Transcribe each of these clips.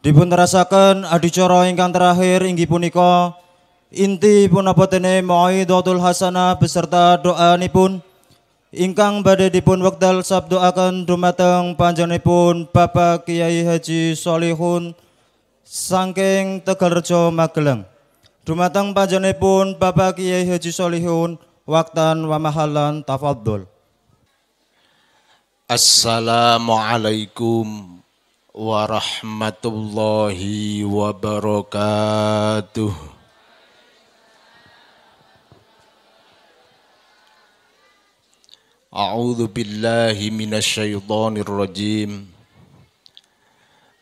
Dipun terasaken adicara ingkang terakhir inggi punika inti punapa tene mauidhatul hasana beserta doa pun ingkang badhe dipun wekdal sabdoaken dumateng panjenenganipun Bapak Kiai Haji Solihun Sangking Tegalrejo Magelang. Dumateng panjenenganipun Bapak Kiai Haji Solihun waktan wamahalan mahalan Assalamualaikum warahmatullahi wabarakatuh. A'udzu billahi minasyaitonir rajim.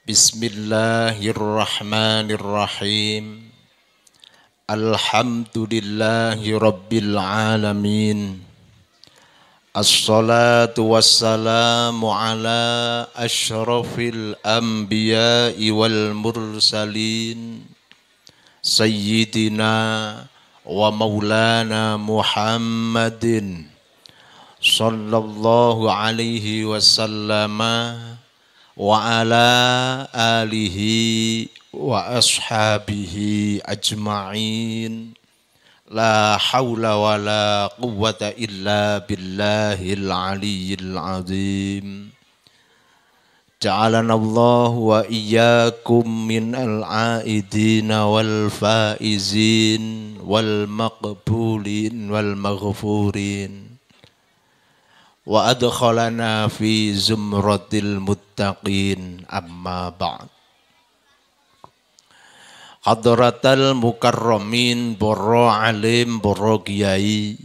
Bismillahirrahmanirrahim. Alhamdulillahi alamin. الصلاة والسلام على أشرف الأنبياء والمرسلين سيدنا ومولانا محمد صلى الله عليه وسلم وعلى آله وأصحابه أجمعين لا حول ولا قوة إلا بالله العلي العظيم جعلنا الله وإياكم من العائدين والفائزين والمقبولين والمغفورين وأدخلنا في زمرة المتقين أما بعد Adoratal mukarromin boro alim boro kiai.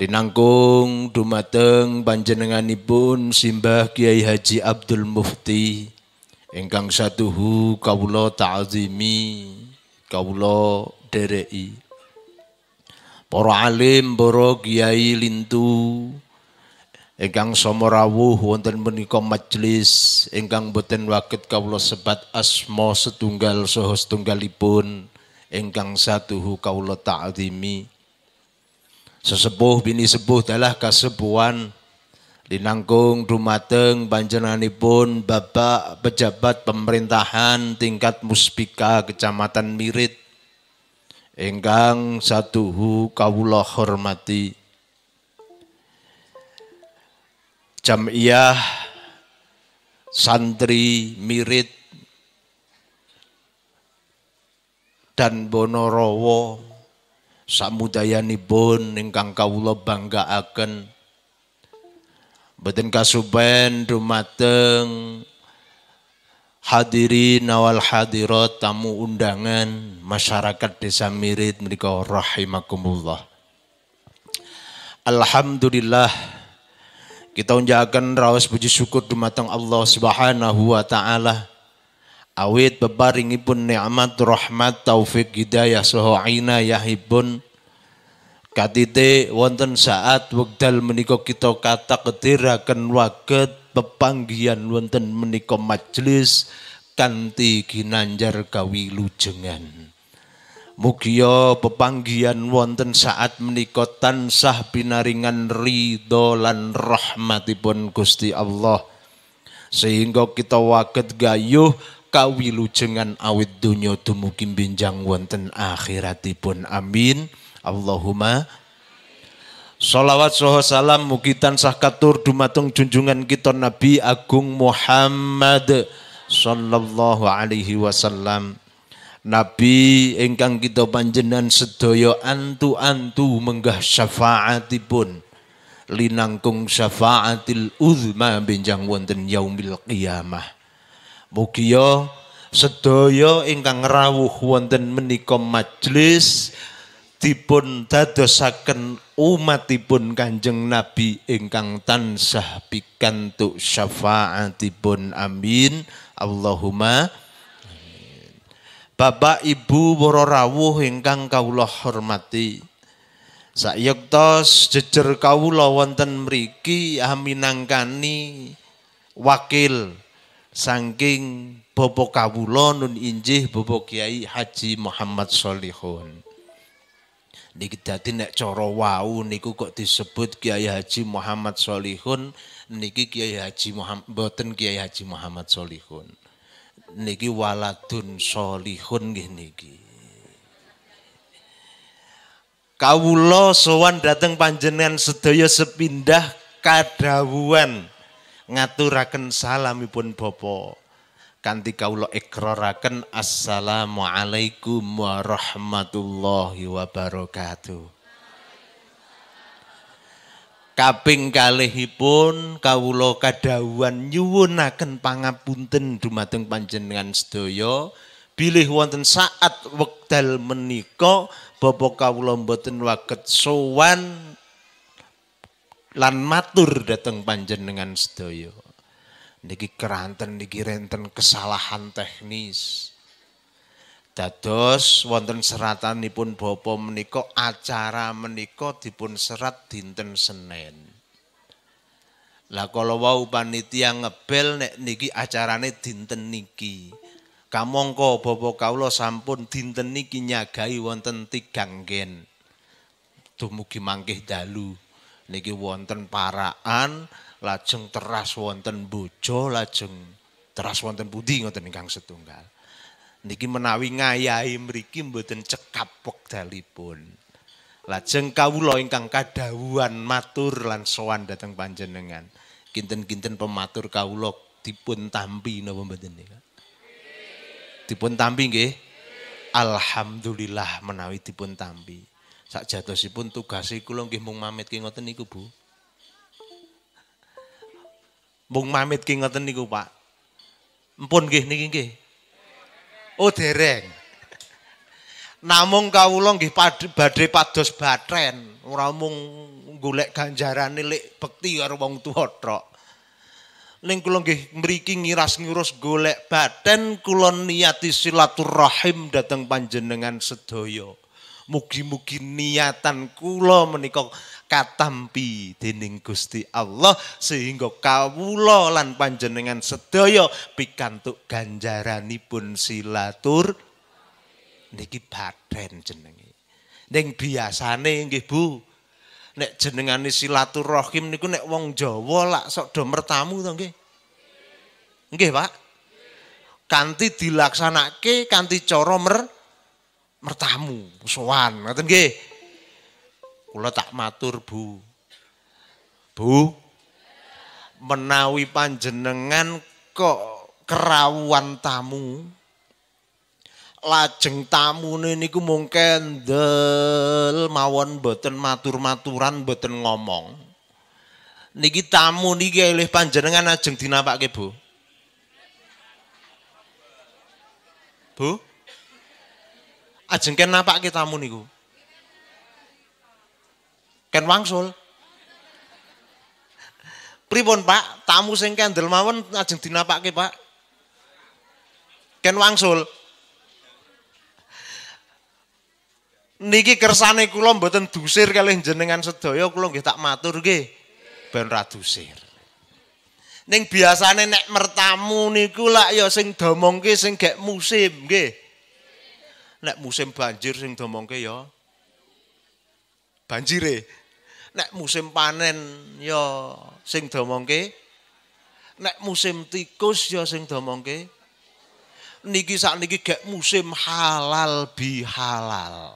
Linangkung dumateng panjenenganipun Simbah Kiai Haji Abdul Mufti ingkang satuhu kawula ta'zimi kawula derei, Para alim para kiai lintu ingkang somorawuh rawuh wonten menika majelis ingkang boten waket kawula sebat asmo setunggal saha setunggalipun ingkang satuhu kawula ta'zimi sesepuh bini sepuh dalah kasepuan linangkung dumateng panjenenganipun Bapak pejabat pemerintahan tingkat Muspika Kecamatan Mirit ingkang satuhu kawula hormati Jamiah Santri, mirid dan Bonorowo, samudayanipun ingkang kawula banggaaken. Beten kasuben dumateng hadirin awal hadirat tamu undangan masyarakat desa mirid mereka rahimakumullah. Alhamdulillah kita unjakan rawas puji syukur matang Allah Subhanahu wa taala. Awit pun nikmat rahmat taufik hidayah aina yahibun Katite wonten saat wekdal menika kita kata ketirakan waget pepanggian wonten menika majelis kanti ginanjar kawilujengan. Mugia pepanggian wonten saat menikot tansah binaringan ridho lan rahmatipun Gusti Allah. Sehingga kita waket gayuh kawilujengan awit dunyo dumukim binjang wonten akhiratipun. Amin. Allahumma Salawat soho salam mugi sahkatur katur dumatung junjungan kita Nabi Agung Muhammad sallallahu alaihi wasallam. Nabi ingkang kita panjenan sedaya antu-antu menggah syafaatipun linangkung syafaatil uzma benjang wonten yaumil qiyamah. Mugi ya sedaya ingkang rawuh wonten menika majelis dipun dadosaken umatipun Kanjeng Nabi ingkang tansah pikantuk syafaatipun. Amin. Allahumma Bapak Ibu para rawuh ingkang kawula hormati. Sayektos jejer kawula wonten mriki aminangkani wakil saking Bapak kawula nun injih Bapak Kiai Haji Muhammad Solihun. Niki dadi nek cara wau niku kok disebut Kiai Haji Muhammad Solihun niki Kiai Haji Muhammad boten Kiai Haji Muhammad Solihun niki waladun solihun nggih niki. Kawula sowan dhateng panjenengan sedaya sepindah kadhawuhan ngaturaken salamipun Bapa. Kanti kawula ikraraken assalamualaikum warahmatullahi wabarakatuh. kaping kalihipun kawula kadhawuhan nyuwunaken pangapunten dumateng panjenengan sedaya bilih wonten saat wekdal menika bapa kawula mboten waget sowan lan matur dhateng panjenengan sedaya niki keranten niki renten kesalahan teknis Dados wonten seratanipun bapa menika acara menika dipun serat dinten Senin. Lah kala wau panitia ngebel nek niki acarane dinten niki. Kamangka bapa kawula sampun dinten niki nyagai wonten tiganggen. Dumugi mangkeh dalu niki wonten paraan lajeng teras wonten bojo lajeng teras wonten budi ngoten ingkang setunggal. Niki menawi ngayahi mriki mboten cekap pok wekdalipun. Lajeng kawula ingkang kadhawuhan matur lan sowan dhateng panjenengan. Kinten-kinten pematur kawula dipun tampi napa mboten nika? Dipun tampi nggih. Alhamdulillah menawi dipun tampi. Sakjatosipun tugase kula nggih mung mamit ki ngoten niku, Bu. Mung mamit ngoten niku, Pak. Ampun nggih niki nggih. Oh dereng. Namung kawula nggih badhe pados batren, ora mung golek ganjaran lek bekti karo wong tuwa tok. Ning kula nggih mriki ngiras ngurus golek batren kula niati silaturahim dhateng panjenengan sedaya. Mugi-mugi niatan kula menika katampi dening Gusti Allah sehingga kawula lan panjenengan sedaya pikantuk ganjaranipun silatur niki badhen jenenge ning biasane nggih Bu nek jenengane silaturahim niku nek wong Jawa lak sok do mertamu to nggih nggih Pak kanti dilaksanake kanti cara mer mertamu sowan ngoten nggih Kula tak matur, Bu. Bu, menawi panjenengan kok kerawuan tamu lajeng ini niku mungkin del mawon beten matur-maturan beten ngomong niki tamu niki oleh panjenengan ajeng dinapakke Bu Bu ajeng kenapa tamu niku Ken wangsul. Pripun Pak, tamu sing kendel mawon ajeng dinapakke Pak. Ken wangsul. Niki kersane kula mboten dusir kalih jenengan sedaya kula nggih tak matur nggih. Ben ra dusir. Ning biasane nek mertamu niku lak ya sing domongke sing gek musim nggih. Nek musim banjir sing domongke ya yo. banjire. Nek musim panen ya sing domongke. Nek musim tikus ya sing domongke. Niki niki gak musim halal bihalal.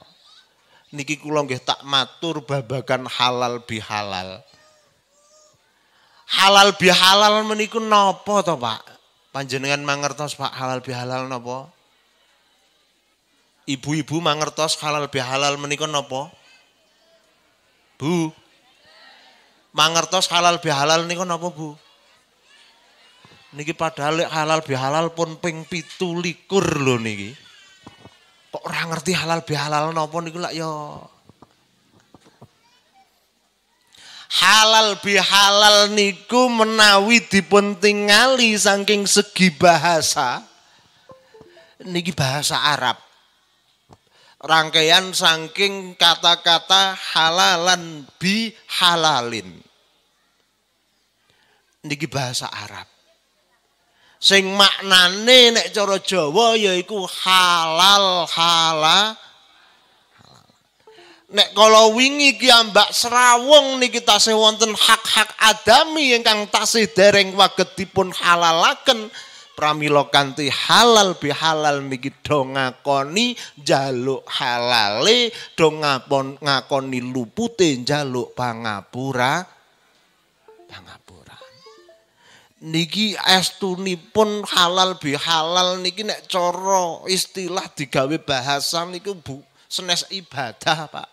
Niki kula nggih tak matur babagan halal bihalal. Halal bihalal meniku nopo to, Pak? Panjenengan mangertos Pak halal bihalal nopo, Ibu-ibu mangertos halal bihalal menikun nopo. Bu. Mangertos halal bihalal niku napa, Bu? Niki padahal halal bihalal pun ping likur lho niki. Kok orang ngerti halal bihalal napa niku lak ya halal bihalal niku menawi dipun tingali saking segi bahasa niki bahasa Arab rangkaian saking kata-kata halalan bi halalin. Niki bahasa Arab. Sing maknane nek cara Jawa yaiku halal halal. Nek kalau wingi ki ambak serawung niki tasih wonten hak-hak adami yang kang tasih dereng waget dipun halalaken pramila halal bihalal niki donga ngakoni jaluk halale donga ngapon ngakoni lupute jaluk pangapura pangapura niki pun halal bihalal niki nek coro istilah digawe bahasa niku Bu senes ibadah Pak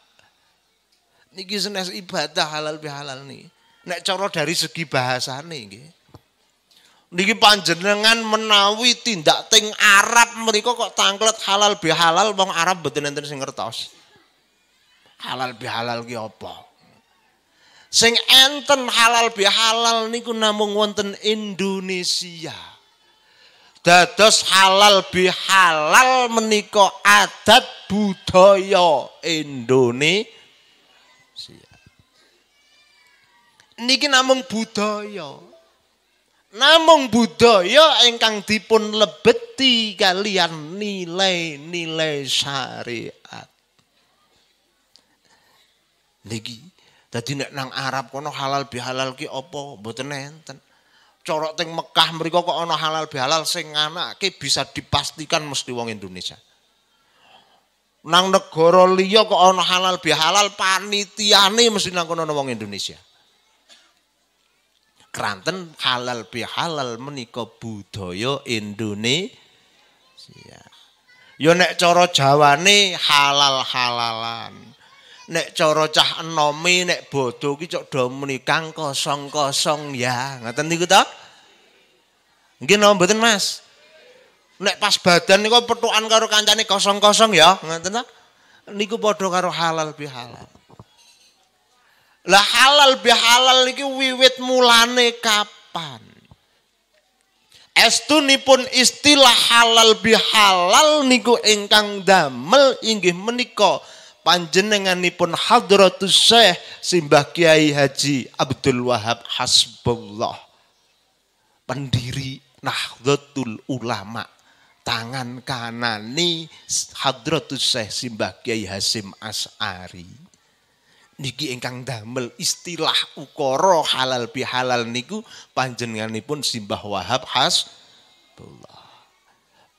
niki senes ibadah halal bihalal nih nek coro dari segi nih gitu. Niki panjenengan menawi tindak ting Arab mereka kok tangklet halal bihalal bang Arab betul enten sing ngertos. Halal bihalal ki apa? Sing enten halal bihalal niku namung wonten Indonesia. Dados halal bihalal meniko adat budaya Indonesia. Niki namung budaya namung budaya ingkang dipun lebeti kalian nilai-nilai syariat. Niki dadi nek nang Arab kono halal bihalal ki opo mboten enten. Corok teng Mekah mereka kok ana halal bihalal sing ki bisa dipastikan mesti wong Indonesia. Nang negara liya kok ana halal bihalal panitiane mesti nang kono wong Indonesia. Kranten halal bihalal menika budaya Indonesia. yo ya nek cara Jawane halal-halalan. Nek cara cah enomi nek bodho ki cok do menikang kosong-kosong ya. nggak niku to? Nggih napa mboten Mas? Nek pas badan niku petukan karo kancane kosong-kosong ya, nggak to? Niku padha karo halal bihalal. Lah halal bihalal iki wiwit mulane kapan? Estunipun istilah halal bihalal niku engkang damel inggih meniko panjenenganipun hadratus syekh Simbah Kiai Haji Abdul Wahab Hasbullah pendiri Nahdlatul Ulama tangan kanani hadratus syekh Simbah Kiai Hasim As'ari niki ingkang damel istilah ukoro halal bihalal niku panjenenganipun Simbah Wahab Hasbullah.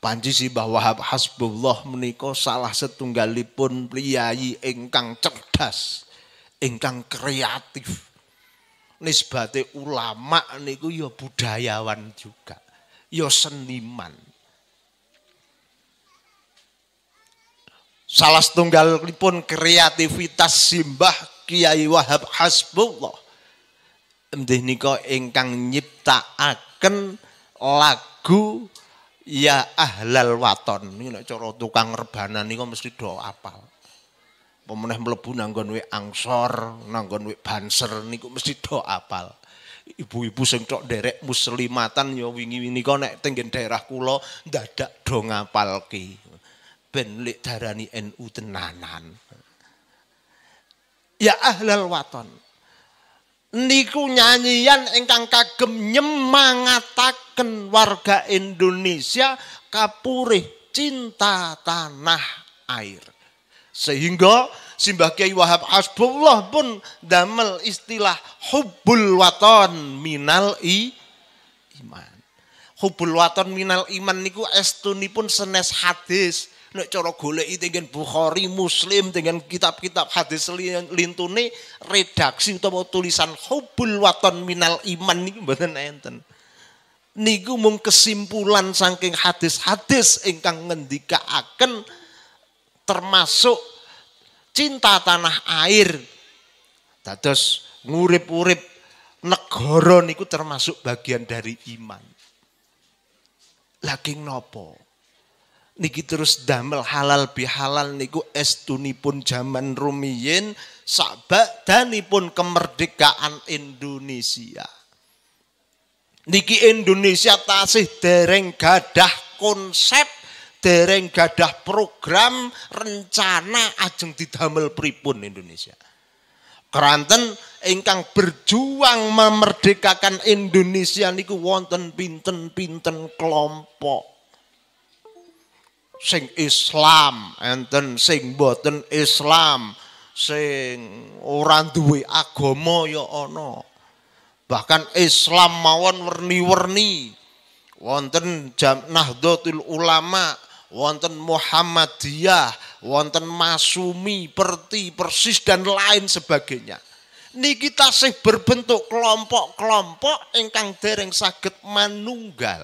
Panji Simbah Wahab Hasbullah meniko salah setunggalipun priyayi ingkang cerdas, ingkang kreatif. Nisbate ulama niku ya budayawan juga, ya seniman. salah setunggal kreativitas simbah Kiai Wahab Hasbullah. Mdih niko ingkang nyipta akan lagu Ya Ahlal Waton. Ini nak coro tukang rebana niko mesti doa apa. Pemenang melebu nanggon angsor, nanggon wik banser niko mesti doa apal. Ibu-ibu sing cok derek muslimatan ya wingi-wingi niko nek tinggin daerah kulo dadak do ngapal ben lek darani NU tenanan. Ya ahlal waton. Niku nyanyian ingkang kagem nyemangataken warga Indonesia kapurih cinta tanah air. Sehingga Simbah Kiai Wahab Asbullah pun damel istilah hubbul waton minal i iman. Hubbul waton minal iman niku estunipun senes hadis Nek cara goleki dengan Bukhari, Muslim, dengan kitab-kitab hadis lintune redaksi utawa tulisan hubul waton minal iman niku mboten enten. Niku mung kesimpulan saking hadis-hadis ingkang ngendikaaken termasuk cinta tanah air. Dados ngurip-urip negara niku termasuk bagian dari iman. Laging nopo? niki terus damel halal bihalal niku es estunipun jaman rumiyin sabak danipun kemerdekaan Indonesia. Niki Indonesia tasih dereng gadah konsep, dereng gadah program, rencana ajeng didamel pripun Indonesia. Keranten ingkang berjuang memerdekakan Indonesia niku wonten pinten-pinten kelompok. sing Islam enten sing boten Islam sing ora duwe agama ya ana bahkan Islam mawon werni-werni wonten jam Nahdlatul Ulama wonten Muhammadiyah wonten Masumi Perti Persis dan lain sebagainya niki tasih berbentuk kelompok-kelompok ingkang dereng saged manunggal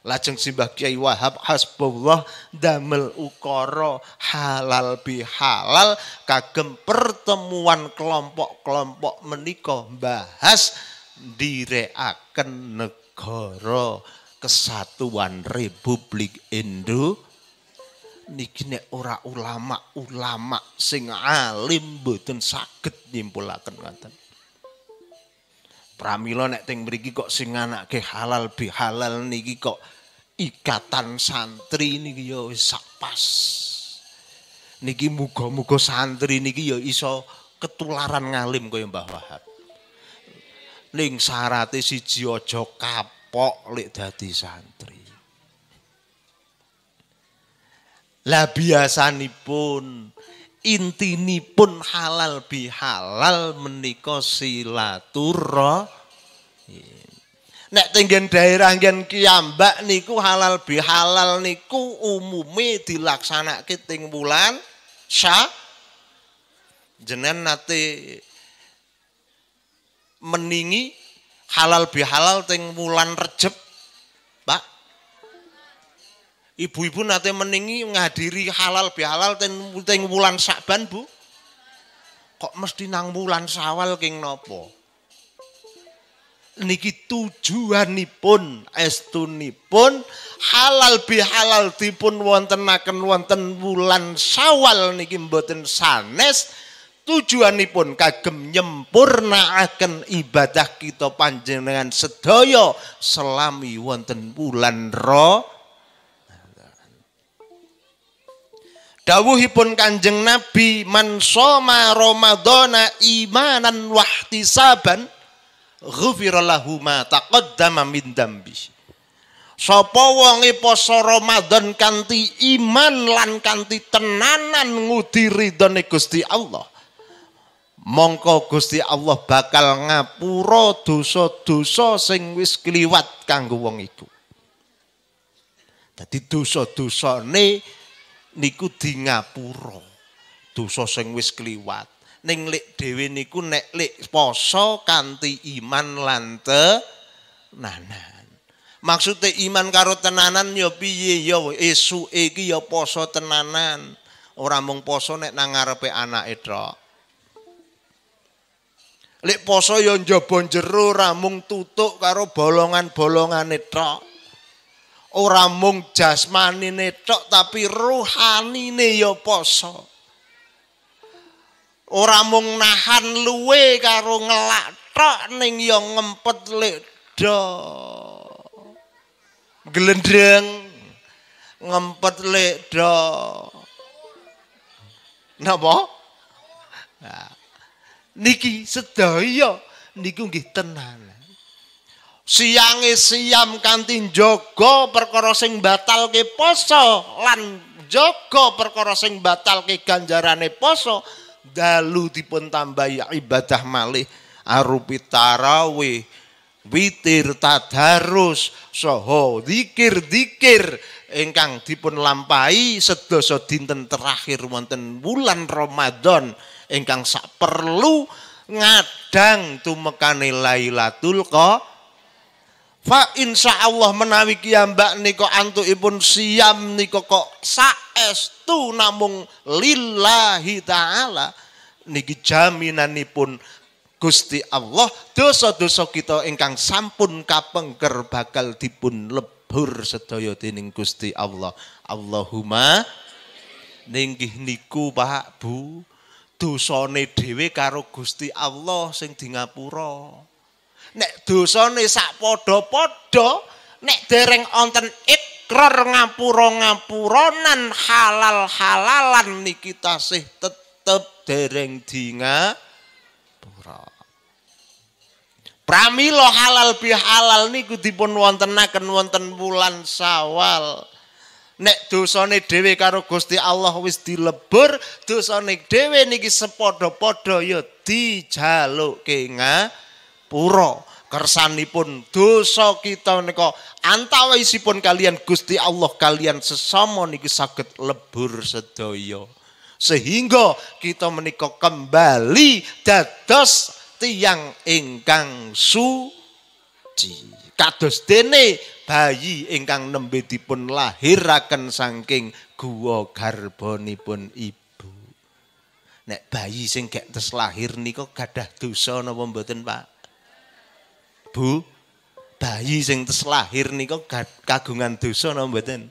Lajeng simbah Kiai Wahab hasbullah damel ukoro halal bihalal kagem pertemuan kelompok-kelompok menikah bahas direakan negara kesatuan Republik Indo niki nek ora ulama-ulama sing alim mboten saged nyimpulaken ngoten. pramila nek teng mriki kok sing anake halal bi halal niki kok ikatan santri niki ya wis pas niki muga-muga santri niki ya iso ketularan ngalim kaya Mbah Wahab ning syaraté siji aja kapok lek dadi santri lah pun, pun halal bihalal menikah silaturahim. Nek tinggian daerah gen kiambak niku halal bihalal niku umumi dilaksanake teng bulan Sya. Jenen nanti meningi halal bihalal ting bulan rejep Ibu-ibu nate meningi ngadiri halal bihalal ten bulan bulan Sakban, Bu. Kok mesti nang bulan Sawal king nopo. Niki es tujuanipun estunipun halal bihalal dipun akan wonten bulan Sawal niki mboten sanes tujuanipun kagem akan ibadah kita panjenengan sedoyo selami wonten bulan ro. Dawuhipun Kanjeng Nabi man soma Ramadana imanan wahtisaban ghufirallahu ma taqaddama min dambi. Sopo wongi poso Ramadan kanti iman lan kanti tenanan ngudiri doni Gusti Allah. Mongko Gusti Allah bakal ngapuro dosa-dosa sing wis kliwat kanggo wong iku. Dadi dosa-dosane dosa dosane dosa niku di ngapura dosa sing wis kliwat ning lek dhewe niku nek lek poso kanthi iman lan tenanan maksude iman karo tenanan ya piye ya esuke iki ya poso tenanan ora mung poso nek nang ngarepe anake thok lek poso ya njaba jero ora mung tutuk karo bolongan-bolongane thok ora mung jasmanine tok tapi ruhanine ya poso. Ora mung nahan luwe karo ngelak tok ning ya ngempet ledo. Glendreng ngempet ledo. Napa? Nah. Niki sedaya niku nggih tenan. siange siam kanthi njaga perkara sing batalke poso lan njaga perkara sing batalke ganjarane poso dalu dipun tambahi ibadah malih arupi tarawih witir tadarus saha zikir-zikir ingkang dipun lampahi sedasa dinten terakhir wonten wulan Ramadan ingkang sak ngadang tumekani Lailatul Qadar Fa insya Allah menawi kiambak niko antu ipun siam niko kok saestu namung lillahi ta'ala. Niki jaminan pun gusti Allah dosa-dosa kita ingkang sampun kapengker bakal dipun lebur sedaya dening gusti Allah. Allahumma ninggih niku pak bu dosane dhewe karo gusti Allah sing di nek dosane sak padha-padha nek dereng onten ikrar ngapura ngapuronan halal halalan niki tasih tetep dereng dinga pura pramila halal bi bihalal niku dipun wontenaken wonten wulan sawal nek dosane dhewe karo Gusti Allah wis dilebur dosane dhewe niki sepadha-padha ya dijalukke ngapura Pura, kersanipun dosa kita niko antawisipun kalian gusti Allah kalian sesama niki saged lebur sedaya sehingga kita menika kembali dados tiang ingkang suci kados dene bayi ingkang nembe dipun lahiraken saking guwa garbanipun ibu nek bayi sing gak tes lahir niko gadah dosa napa mboten Pak Bu, bayi sing terus lahir niku kagungan dosa napa mboten?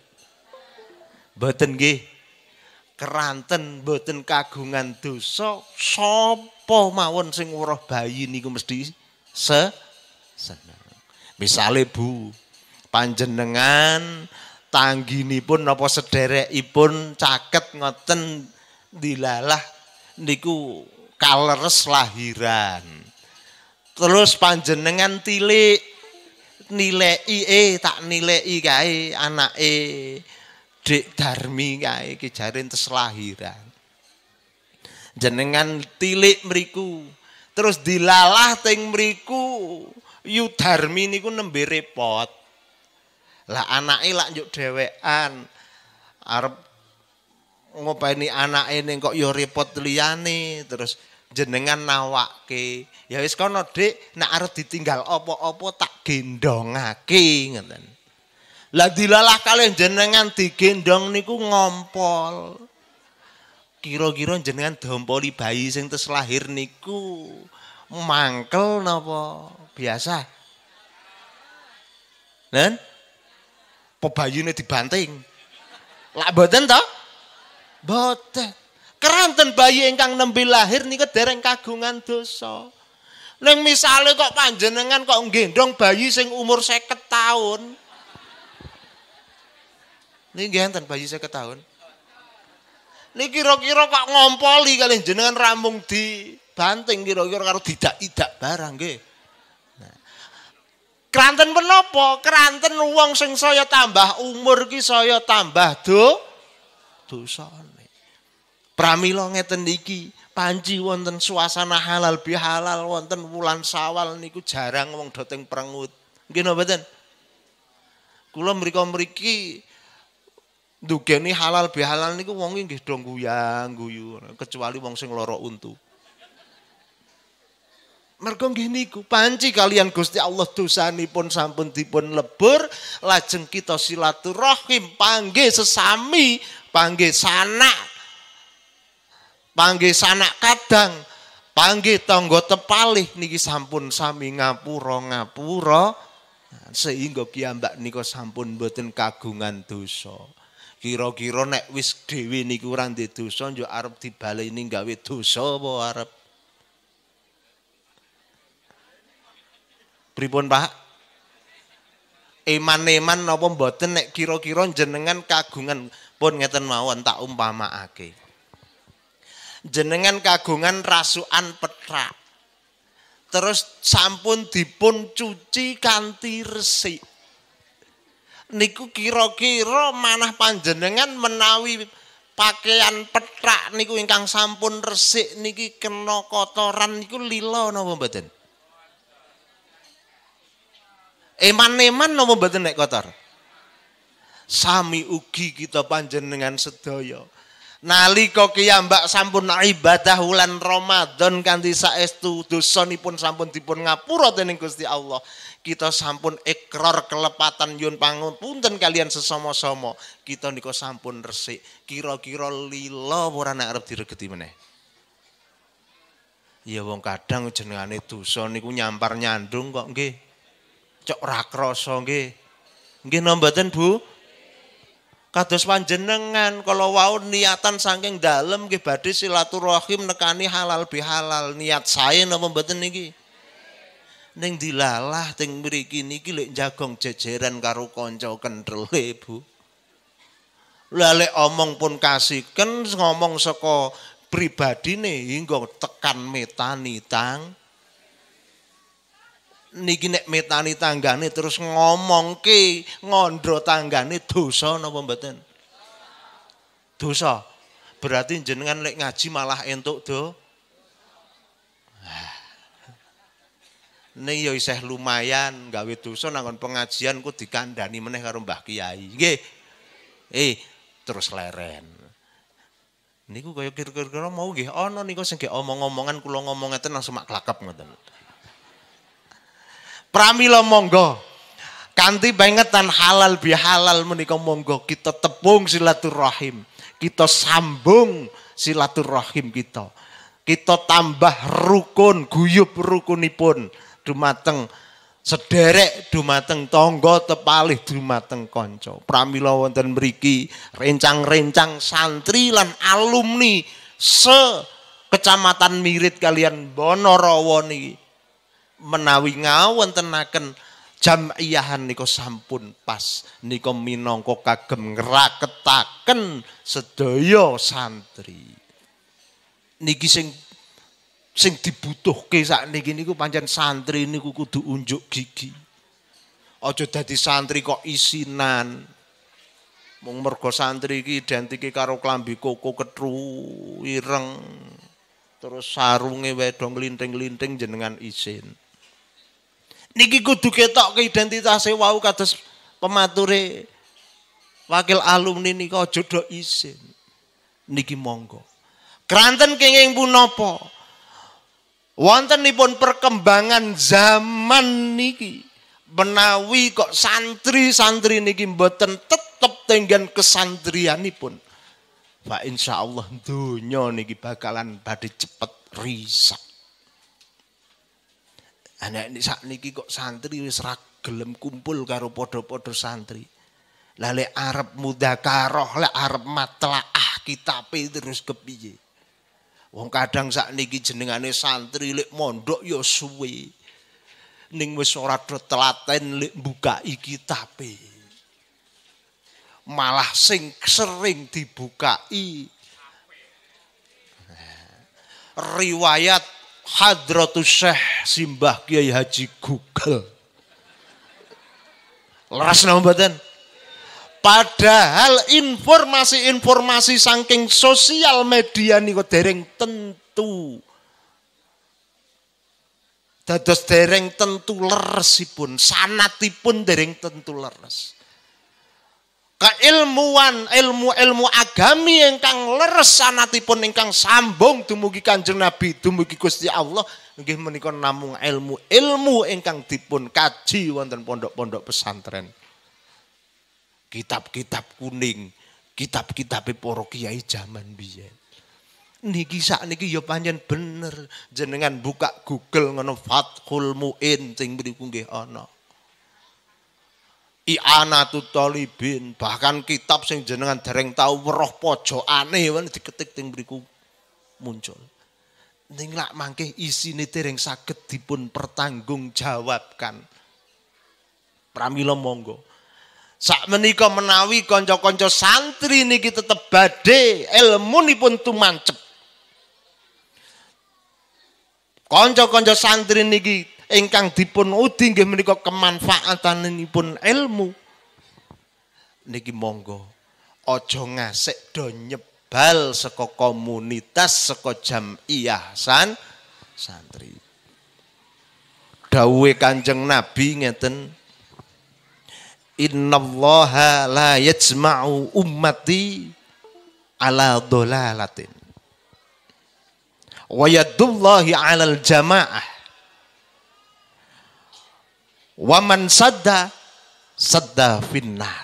Mboten nggih. Keranten mboten kagungan dosa, sapa mawon sing weruh bayi niku mesti se seneng. Misale Bu, panjenengan tangginipun napa sederekipun caket ngoten dilalah niku kaleres lahiran. Terus panjenengan tilik nilai e eh, tak nilai kae anake Dik Darmi kae iki jare lahiran. Jenengan tilik mriku. Terus dilalah teng mriku Yu Darmi niku nembe repot. Lah anake lak njuk dhewekan arep ngopeni anake ning kok ya repot liyane terus jenengan nawake ya wis kono dik nek arep ditinggal apa-apa tak gendongake ngoten lah dilalah kali jenengan digendong niku ngompol kira-kira jenengan dompoli bayi sing terus lahir niku mangkel napa biasa Nen? Pebayune dibanting. Lak boten to? Boten. Keranten bayi engkang nembe lahir nih dereng kagungan dosa. neng misalnya kok panjenengan kok nggendong bayi sing umur seket tahun. nih enten bayi seket tahun. nih kira-kira kok ngompoli kali jenengan rambung di banting kira-kira kalau tidak tidak barang gih nah. Keranten penopo Keranten uang sing saya tambah umur ki saya tambah tuh tuh pramila ngeten niki, panci wonten suasana halal bi halal, wonten wulan sawal niku jarang wong dhateng prengut nggih napa mboten kula mriku mriki dugeni halal bihalal niku wong nggih do guyang guyu kecuali wong sing lara untu Mergo niku panci kalian Gusti Allah dosanipun sampun dipun lebur lajeng kita silaturahim pangge sesami pangge sanak panggih sanak kadang, panggih tangga tepalih niki sampun sami ngapuro ngapuro sehingga kiambak niko sampun buatin kagungan dosa. Kira-kira nek wis dewi niku kurang di dosa, jo arep dibalik ini gawe dosa apa arep. Pripun pak? Eman-eman nopo mboten nek kira-kira Njenengan kagungan pun ngeten mawon tak umpama ake. jenengan kagungan rasukan petrak. Terus sampun dipun cuci kanthi resik. Niku kira-kira manah panjenengan menawi pakaian petrak niku ingkang sampun resik niki kena kotoran niku lila napa mboten? Eman-eman napa mboten nek kotor? Sami ugi kita panjenengan sedaya. nalika kiyambak sampun ibadah wulan Ramadan kanthi saestu nipun sampun dipun ngapura dening Gusti Allah. Kita sampun ikrar kelepatan yun pangun punten kalian sesama-sama. Kita niku sampun resik kira-kira lila ora nek arep diregeti meneh. Ya wong kadang jenengane dosa niku nyampar nyandung kok nggih. Cok ora krasa nggih. Nggih nambaten Bu. kados panjenengan kalau wau niatan saking dalam nggih badhe silaturahim nekani halal bihalal niat saya napa mboten niki ning dilalah teng mriki niki lek jagong jejeran karo kanca kendele Bu omong pun kasiken ngomong pribadi nih, hingga tekan metani tang niki nek metani tanggane terus ngomong ki ngondro tanggane dosa napa mboten? Dosa. Berarti jenengan lek ngaji malah entuk do. Ah. Ini ya iseh lumayan gawe dosa nangon pengajian ku dikandani meneh karo Mbah Kiai. Nggih. Eh, terus leren. Niku kaya kira-kira mau nggih ana niku sing omong-omongan kula ngomong ngeten langsung mak klakep ngoten. Pramila monggo. Kanti pengetan halal bihalal menikah monggo kita tepung silaturahim. Kita sambung silaturahim kita. Kita tambah rukun, guyub rukunipun dumateng sederek dumateng tonggo, tepalih dumateng konco. Pramila wonten mriki rencang-rencang santri lan alumni se Kecamatan Mirit kalian Bonorowo niki menawi ngawontenaken jam'iyahan niko sampun pas niko minangka kagem ngraketaken sedaya santri niki sing sing dibutuhke sakniki niku pancen santri niku kudu unjuk gigi aja dadi santri kok isinan mung mergo santri iki identike karo klambi koko ketru ireng terus sarunge wedo nglinting-linting jenengan isin Niki kudu ketok ke saya wau kados pemature wakil alumni nika aja do isin. Niki monggo. Kranten kenging punapa? Wontenipun perkembangan zaman niki menawi kok santri-santri niki mboten tetep tenggen kesantrianipun. Pak insya Allah dunia niki bakalan badhe cepet risak. Anak ini saat niki kok santri wis gelem kumpul karo podo-podo santri. Lale Arab muda karoh le Arab matla'ah ah pe terus kepiye. Wong kadang saat niki jenengane santri lek mondok yo suwe. Ning wis ora telaten lek buka iki Malah sing sering dibukai riwayat Hadratus Syekh Simbah Kiai Haji Google. Leras nama badan. Padahal informasi-informasi saking sosial media niku dereng tentu. Dados dereng tentu leresipun, sanatipun dereng tentu leres. keilmuan ilmu ilmu agami ingkang leres sanatipun ingkang sambung dumugi kanjeng Nabi dumugi Gusti Allah nggih menika namung ilmu ilmu ingkang dipun kaji wonten pondok-pondok pesantren kitab-kitab kuning kitab-kitab para kiai jaman biyen niki sak niki ya panjen bener jenengan buka Google ngono Fathul Muin sing mriku nggih ana i'anatu talibin bahkan kitab sing jenengan dereng tau weruh pojokane diketik teng mriku muncul ning lak mangke isine dereng saged dipun pertanggungjawabkan pramila monggo Sak menika menawi kanca-kanca santri niki tetep badhe ilmunipun tumancep. Kanca-kanca santri niki ingkang dipun udi nggih menika kemanfaatanipun ilmu. Niki monggo aja ngasik do nyebal saka komunitas saka jamiah san santri. Dawe Kanjeng Nabi ngeten Innallaha la yajma'u ummati ala dolalatin. Wa yadullahi alal jama'ah Waman sadda sadda finnar.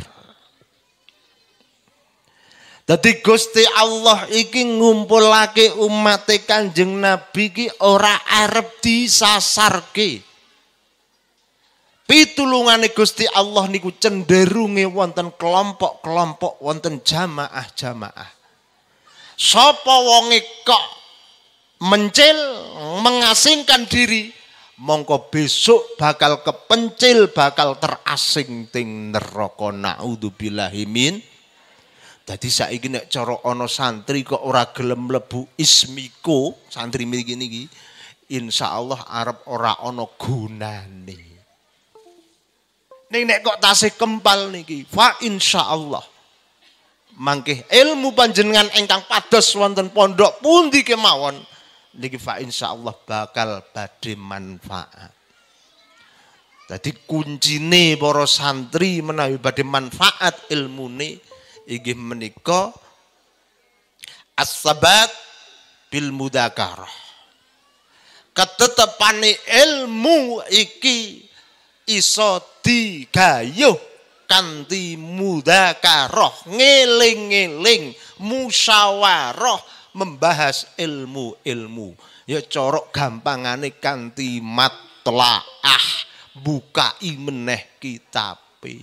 Jadi Gusti Allah iki ngumpulake umat Kanjeng Nabi ki ora arep disasarke. Pitulungan Gusti Allah niku cenderunge wonten kelompok-kelompok, wonten jamaah-jamaah. Sopo wonge kok mencil, mengasingkan diri, mongko besok bakal kepencil bakal terasing ting neraka naudzubillahi min dadi saiki nek cara ana santri kok ora gelem mlebu ismiko santri miki niki insyaallah arep ora ana gunane ning nek kok tasih kempal niki fa insyaallah mangke ilmu panjenengan ingkang padhos wonten pondok pundi kemawon niki fa Allah bakal badhe manfaat. Dadi kuncine para santri menawi badhe manfaat ilmune inggih menika as-sabat bil mudzakarah. Ketetepane ilmu iki iso digayuh kanthi mudzakarah, ngeling-eling musyawarah membahas ilmu-ilmu. Ya corok gampang gampangane kanti matlaah bukai meneh kitabe.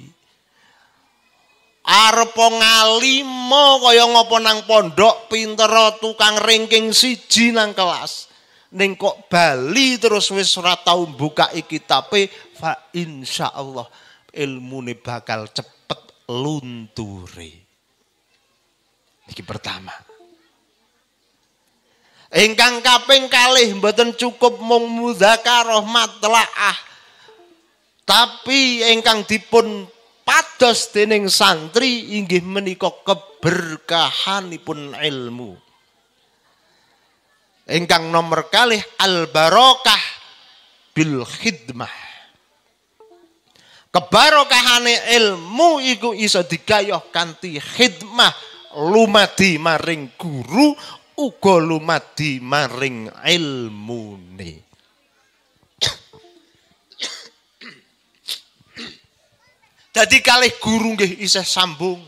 arpong ngalimo kaya ngopo nang pondok pinter tukang ranking siji nang kelas ning kok bali terus wis ora tau buka kitabe fa insyaallah ilmune bakal cepet lunturi iki pertama ingkang kaping kalih mboten cukup mung muzakarah matlaah tapi ingkang dipun pados dening santri inggih menika keberkahanipun ilmu ingkang nomor kalih al barokah bil khidmah kebarokahane ilmu iku iso digayoh kanthi khidmah lumadi maring guru uga lumadi maring ilmune. Dadi kalih guru nggih isih sambung.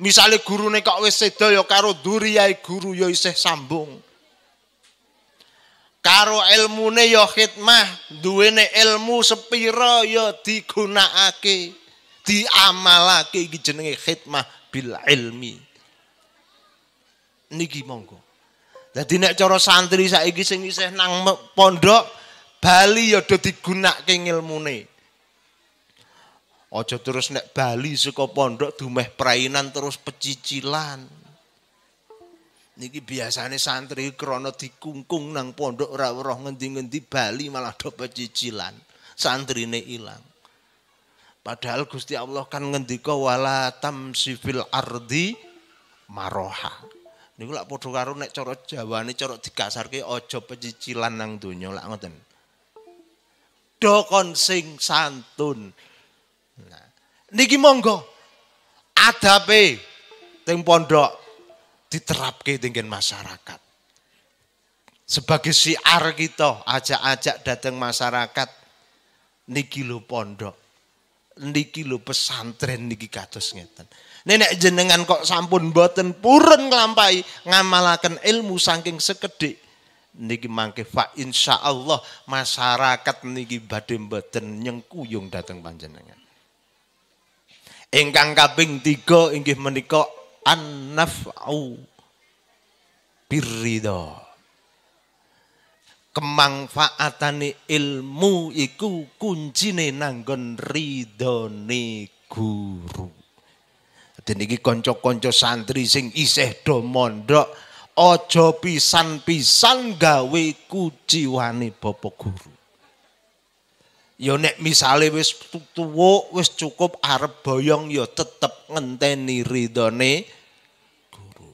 Misale gurune kok wis seda ya karo duriyae guru ya isih sambung. Karo ilmune ya khidmah, duwene ilmu sepira ya digunakake, diamalake iki jenenge khidmah bil ilmi. niki monggo. Jadi nek cara santri saiki sing isih nang pondok Bali ya do digunakake mune. Aja terus nek Bali saka pondok dumeh prainan terus pecicilan. Niki biasanya santri krana dikungkung nang pondok ora weruh ngendi-ngendi Bali malah do pecicilan. Santrine ilang. Padahal Gusti Allah kan ngendika wala tamsifil ardi maroha. Niku lak padha karo nek cara Jawane cara dikasarke aja pecicilan nang donya lak ngoten. Do kon sing santun. Nah, niki monggo adabe teng pondok diterapke dengan masyarakat. Sebagai siar kita ajak-ajak datang masyarakat niki lho pondok. Niki lho pesantren niki kados ngeten. Nenek jenengan kok sampun boten purun ngelampai ngamalakan ilmu saking sekedik. niki mangke fa insya Allah masyarakat niki badem boten nyengkuyung datang panjenengan. Ingkang kaping tiga inggih menika an-naf'u birridha. ilmu iku kuncine nanggon ridone guru. Dene iki kanca-kanca santri sing isih do mondok aja pisan-pisan gawe kuciwane bapak guru. Ya nek misale wis tuwa, wis cukup arep boyong ya tetep ngenteni ridone guru.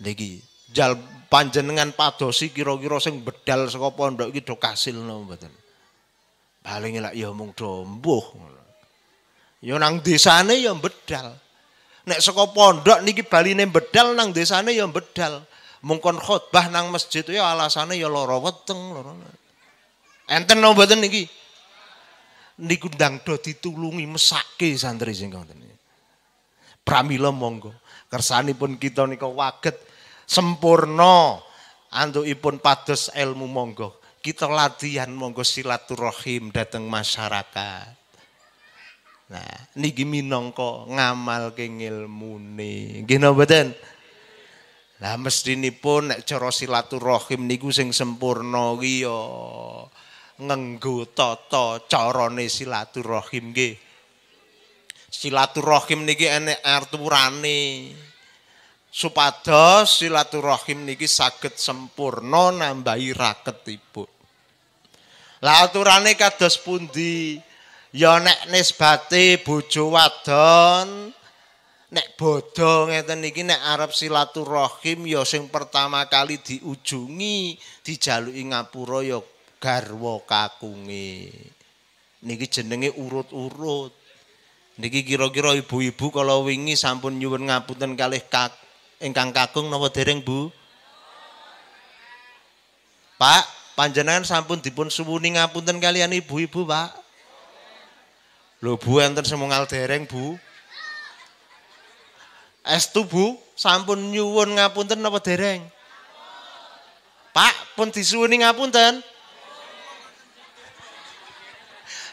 Niki jal panjenengan padosi kira-kira sing bedal saka pondok iki do kasil no mboten. Paling lak ya mung do mbuh Ya nang desane ya bedal. Nek saka pondok niki bali baline bedal nang desane ya bedal. Mungkon khotbah nang masjid ya alasane ya lara weteng, lara. Enten napa mboten niki? Niku ndang do ditulungi mesake santri sing ngoten. Pramila monggo. Kersanipun kita nika waget sempurna. Antukipun pados ilmu monggo. Kita latihan monggo silaturahim dateng masyarakat. Nah, niki minangka ngamal keng ilmune. Nggih napa ten? Lah mestinipun nek cara silaturahim niku sing sempurna iki ya nenggo tata carane silaturahim nggih. Silaturahim niki enek arturane. Supados silaturahim niki saged sempurna nambahi raketipun. Lah aturane kados pundi? ya nek nisbati bojo wadon nek bodho ngeten iki nek arep silaturahim ya sing pertama kali diujungi dijaluki ngapura ya garwa kakunge niki jenenge urut-urut niki kira-kira ibu-ibu kalau wingi sampun nyuwun ngapunten kalih kak ingkang kakung napa dereng Bu Pak panjenengan sampun dipun suwuni ngapunten kalian ibu-ibu Pak Lho bu enten semungal dereng bu. Estu bu, sampun nyuwun ngapunten napa dereng? Pak, pun disuwuni ngapunten.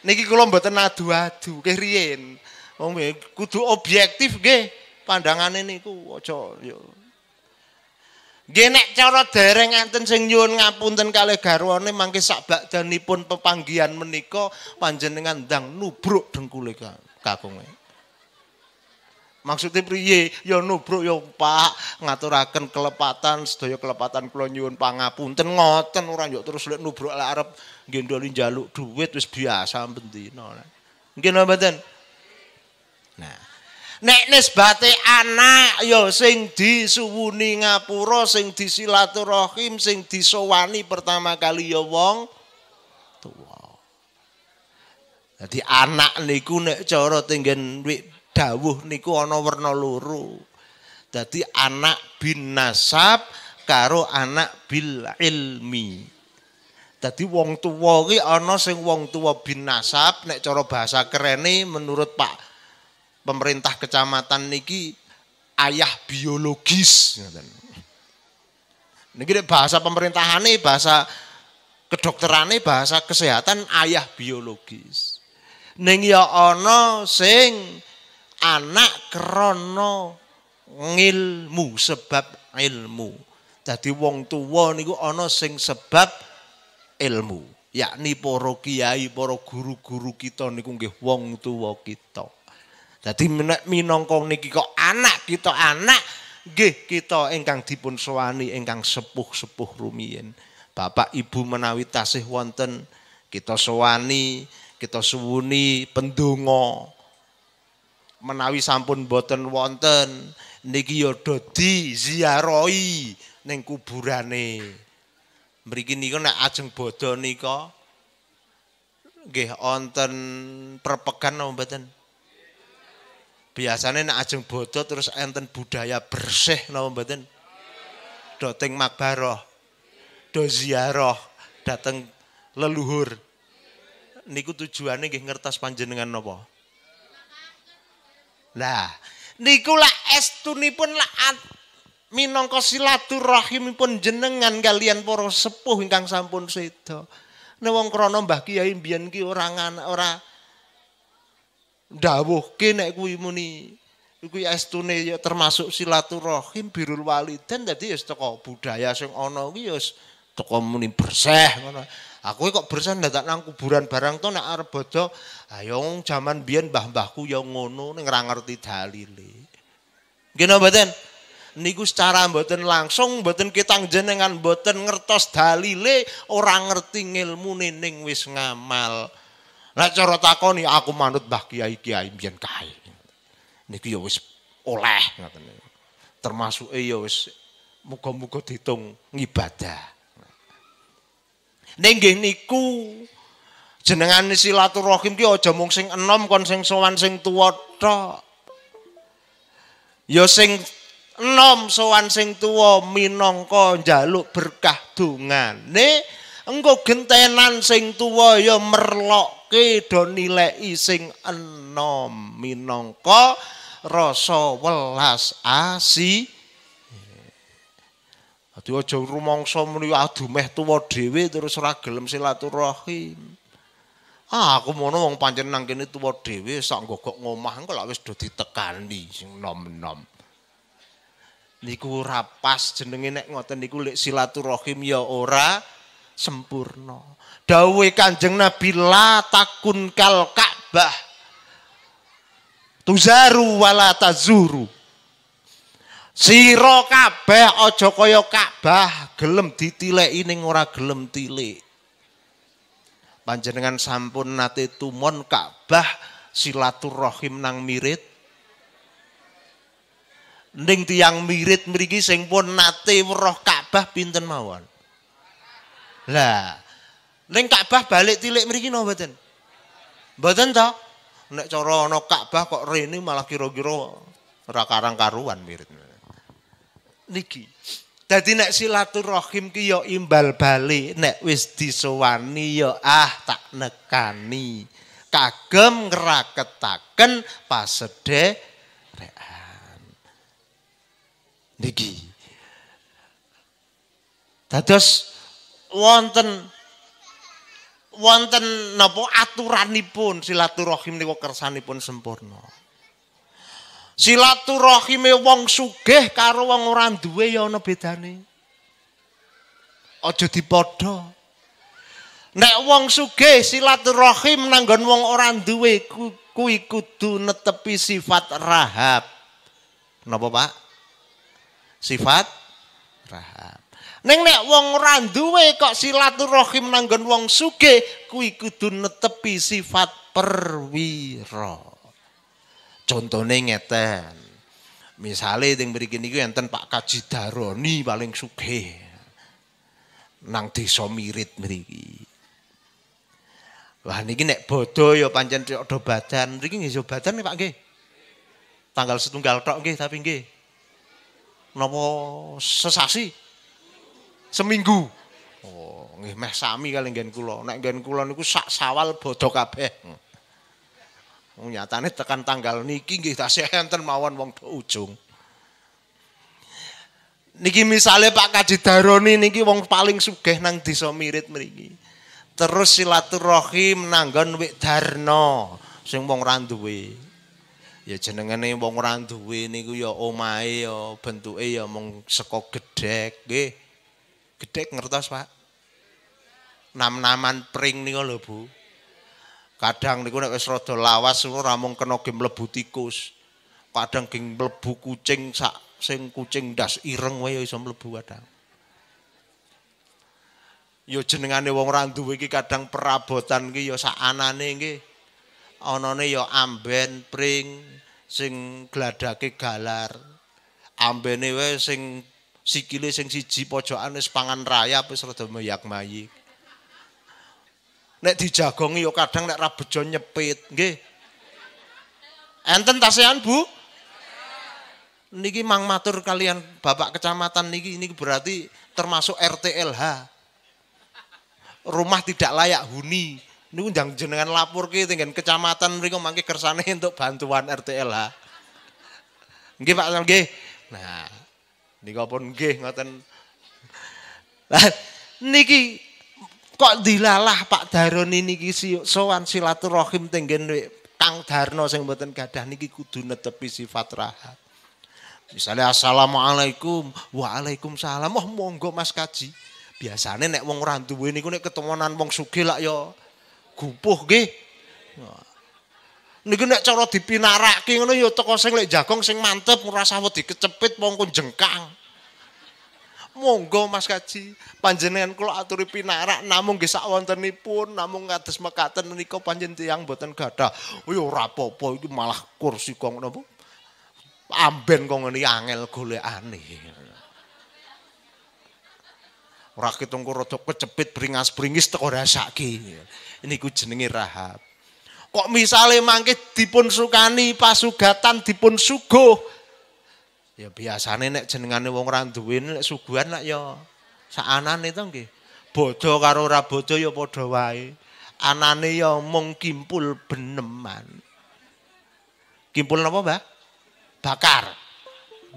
Niki kula mboten adu-adu, nggih riyen. Wong kudu objektif nggih pandangane niku aja yo Nggih nek cara dereng enten sing nyuwun ngapunten kalih garwane mangke sakbadanipun pepanggihan menika panjenengan ndang nubruk dengkule kakunge. Maksudnya priye? Ya nubruk ya Pak, ngaturaken kelepatan sedaya kelepatan kula nyuwun pangapunten ngoten ora yo terus lek nubruk lek arep ngendoli njaluk dhuwit wis biasa pendina. Nggih napa mboten? Nah, Nek nisbate anak ya sing disuwuni ngapura, sing disilaturahim, sing disowani pertama kali ya wong tuwa. Dadi anak niku nek cara tenggen wik dawuh niku ana werna loro. Dadi anak bin nasab karo anak bil ilmi. Dadi wong tuwa iki ana sing wong tuwa bin nasab nek cara bahasa kerene menurut Pak pemerintah kecamatan niki ayah biologis Niki bahasa pemerintahane, bahasa kedokterane, bahasa kesehatan ayah biologis. Neng ya ana sing anak krana ngilmu sebab ilmu. Jadi wong tuwa niku ana sing sebab ilmu, yakni para kiai, para guru-guru kita niku nggih wong tuwa kita. Jadi minongko niki kok anak kita anak Gih kita engkang dipun suwani engkang sepuh-sepuh rumien Bapak ibu menawi tasih wonten Kita suwani, kita suwuni pendungo Menawi sampun boten wonten Niki yododi ziaroi Neng kuburane Mriki niko nek ajeng bodo niko Gih onten perpegan apa no, Biasanya nak ajeng bodoh terus enten budaya bersih nama mboten? Doteng makbaroh. doziaroh dateng leluhur. Niku tujuannya nggih ngertos panjenengan niku Lah, niku tunipun lah, minongko silaturahim pun jenengan kalian poros sepuh ingkang sampun seito. nawang krono krana Mbah Kiai an ki ke nek kuwi muni kuwi astune ya termasuk silaturahim birul walidan dadi ya teko budaya sing ana kuwi ya teko muni berseh. ngono. Aku kok berseh ndak nang kuburan barang to nek arep bodo ayo jaman biyen mbah-mbahku ya ngono ning ra ngerti dalile. Nggih napa mboten? Niku secara mboten langsung mboten kita jenengan mboten ngertos dalile orang ngerti ngilmune ning wis ngamal. Nek cara takoni aku manut Mbah Kiai Kiai mbiyen kae. Niku ya wis oleh ngoten. Termasuk e ya wis muga-muga ditung ngibadah. Ning nggih niku jenengan silaturahim ki aja mung sing enom kon sing sowan sing tuwa tok. Ya sing enom sowan sing tuwa minangka njaluk berkah dongane. Nek engko gentenan sing tuwa ya merlokke do nileki sing enom minangka rasa welas asi Dadi aja rumangsa muni aduh meh tuwa dhewe terus ora gelem silaturahim ah, aku mono wong pancen nang kene tuwa dhewe sak gogok ngomah engko lak wis do ditekani sing nom-nom. Niku ora pas jenenge nek ngoten niku lek silaturahim ya ora sempurna. Dawe kanjeng Nabi la takun kal Ka'bah. Tuzaru wala tazuru. Sira kabeh aja kaya Ka'bah, gelem ditileki ning ora gelem tilik. Panjenengan sampun nate tumon Ka'bah silaturahim nang mirit. Ning tiang mirit mriki sing pun nate weruh Ka'bah pinten mawon? Lah, neng Ka'bah balik tilik mriki no mboten. Mboten to? Nek cara ana Ka'bah kok rene malah kira-kira ora karang karuan mirip. Niki. Dadi nek silaturahim ki ya imbal balik, nek wis disowani ya ah tak nekani. Kagem ngeraketaken pasede rean. Niki. Dados wonten wonten napa aturanipun silaturahim niku kersanipun sempurna. Silaturahime wong sugih karo wong ora duwe ya ana bedane. Aja dipadha. Nek wong sugih silaturahim nanggon wong ora duwe kuwi kudu netepi sifat rahab. Napa, Pak? Sifat rahab. Neng nek wong Randuwe kok silaturahim nanggon wong sugih kui kudu netepi sifat perwira. Contone ngeten. Misale yang mriki niku enten Pak Kaji Daroni paling sugih. Nang desa Mirit gini. Wah niki nek bodoh ya pancen ada badan. Mriki nggih ya badan nih Pak nggih. Tanggal setunggal tok nggih tapi nggih. Napa sesasi? seminggu. Oh, nggih meh sami kali nggen kula. Nek nggen kula niku sak sawal bodho kabeh. Oh, nyatane tekan tanggal niki nggih tasih enten mawon wong do ujung. Niki misalnya Pak Kadidaroni niki wong paling sugih nang desa mirit mriki. Terus silaturahim nanggon wik darno sing wong ora Ya jenengane wong ora duwe niku ya omahe ya bentuke ya mung saka gedhek nggih. gede ngertos pak nam-naman pring nih lho bu kadang niku nek wis rada lawas ora mung kena ge mlebu tikus. Kadang ge mlebu kucing sak sing kucing ndas ireng wae iso mlebu kadang. Yo jenengane wong ora duwe iki kadang perabotan iki Ya sak anane iki. Anane ya amben pring sing gladake galar. Ambene wae sing sikile sing siji pojokan wis pangan raya wis rada meyak-mayik. Nek dijagongi yo kadang nek ra bejo nyepit, nggih. Enten tasian Bu? Niki mang matur kalian Bapak Kecamatan niki ini berarti termasuk RTLH. Rumah tidak layak huni. Niku ndang jenengan lapor ke dengan kecamatan mriku mangke kersane untuk bantuan RTLH. Nggih Pak, nggih. Nah, Niko pun nggih ngoten. Lah niki kok dilalah Pak Daron niki si sowan silaturahim teng Kang Darno sing mboten gadah niki kudu netepi sifat rahat. Misalnya assalamualaikum, waalaikumsalam, oh monggo mas kaji. Biasanya nek wong randu ini, nek ketemuanan wong sugi lak ya. Gupuh, gih. Niki nek cara dipinarake ngono ya teko sing lek jagong sing mantep ora sawet kecepit mongko jengkang. Monggo Mas Kaji, panjenengan kula aturi pinarak namung nggih sakwontenipun namung kados mekaten menika panjen tiyang boten gadah. Ya ora apa-apa iki malah kursi kong napa? Amben kok ngene angel golekane. Ora ketungku rada kecepit bringas-bringis teko rasake. Niku jenenge Rahab. kok misalnya mangke dipun sukani pasugatan dipun suguh ya biasane nek jenengane wong ora duwe nek suguhan lak ya saanane to nggih bodho karo ora bodho ya padha wae anane ya mung kimpul beneman kimpul napa Mbak bakar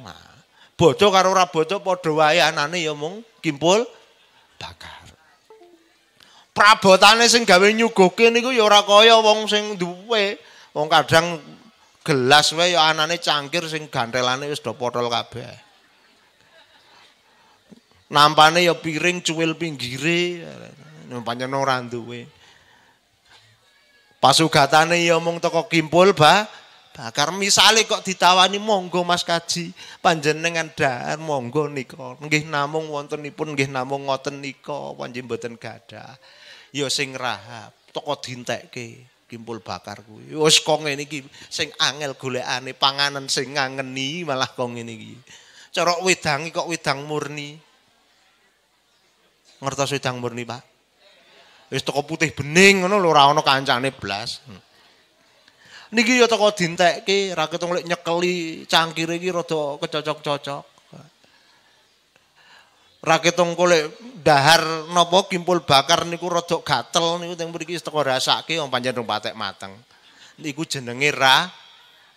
nah bodho karo ora bodho padha wae anane ya mung kimpul bakar prabotane sing gawe nyuguhke niku ya ora kaya wong sing duwe. Wong kadang gelas wae ya anane cangkir sing gantelane wis do potol kabeh. Nampane ya piring cuwil pinggire, nampane ora duwe. Pasugatane ya mung teko kimpul, ba. Bakar misale kok ditawani monggo Mas Kaji, panjenengan dahar monggo nika. Nggih namung wontenipun nggih namung ngoten nika, panjenengan mboten gadah. ya sing rahab toko dintekke kimpul bakar kuwi wis kok ngene iki sing angel golekane panganan sing ngangeni malah kok ngene iki cara wedang kok wedang murni ngertos wedang murni Pak wis toko putih bening ngono lho ora ana kancane blas hmm. niki ya toko dintekke ra ketung lek nyekeli cangkire iki rada kecocok-cocok raketong kolek dahar nopo kimpul bakar niku rodok gatel niku teng mriki teko rasake wong panjenengan patek mateng niku jenenge ra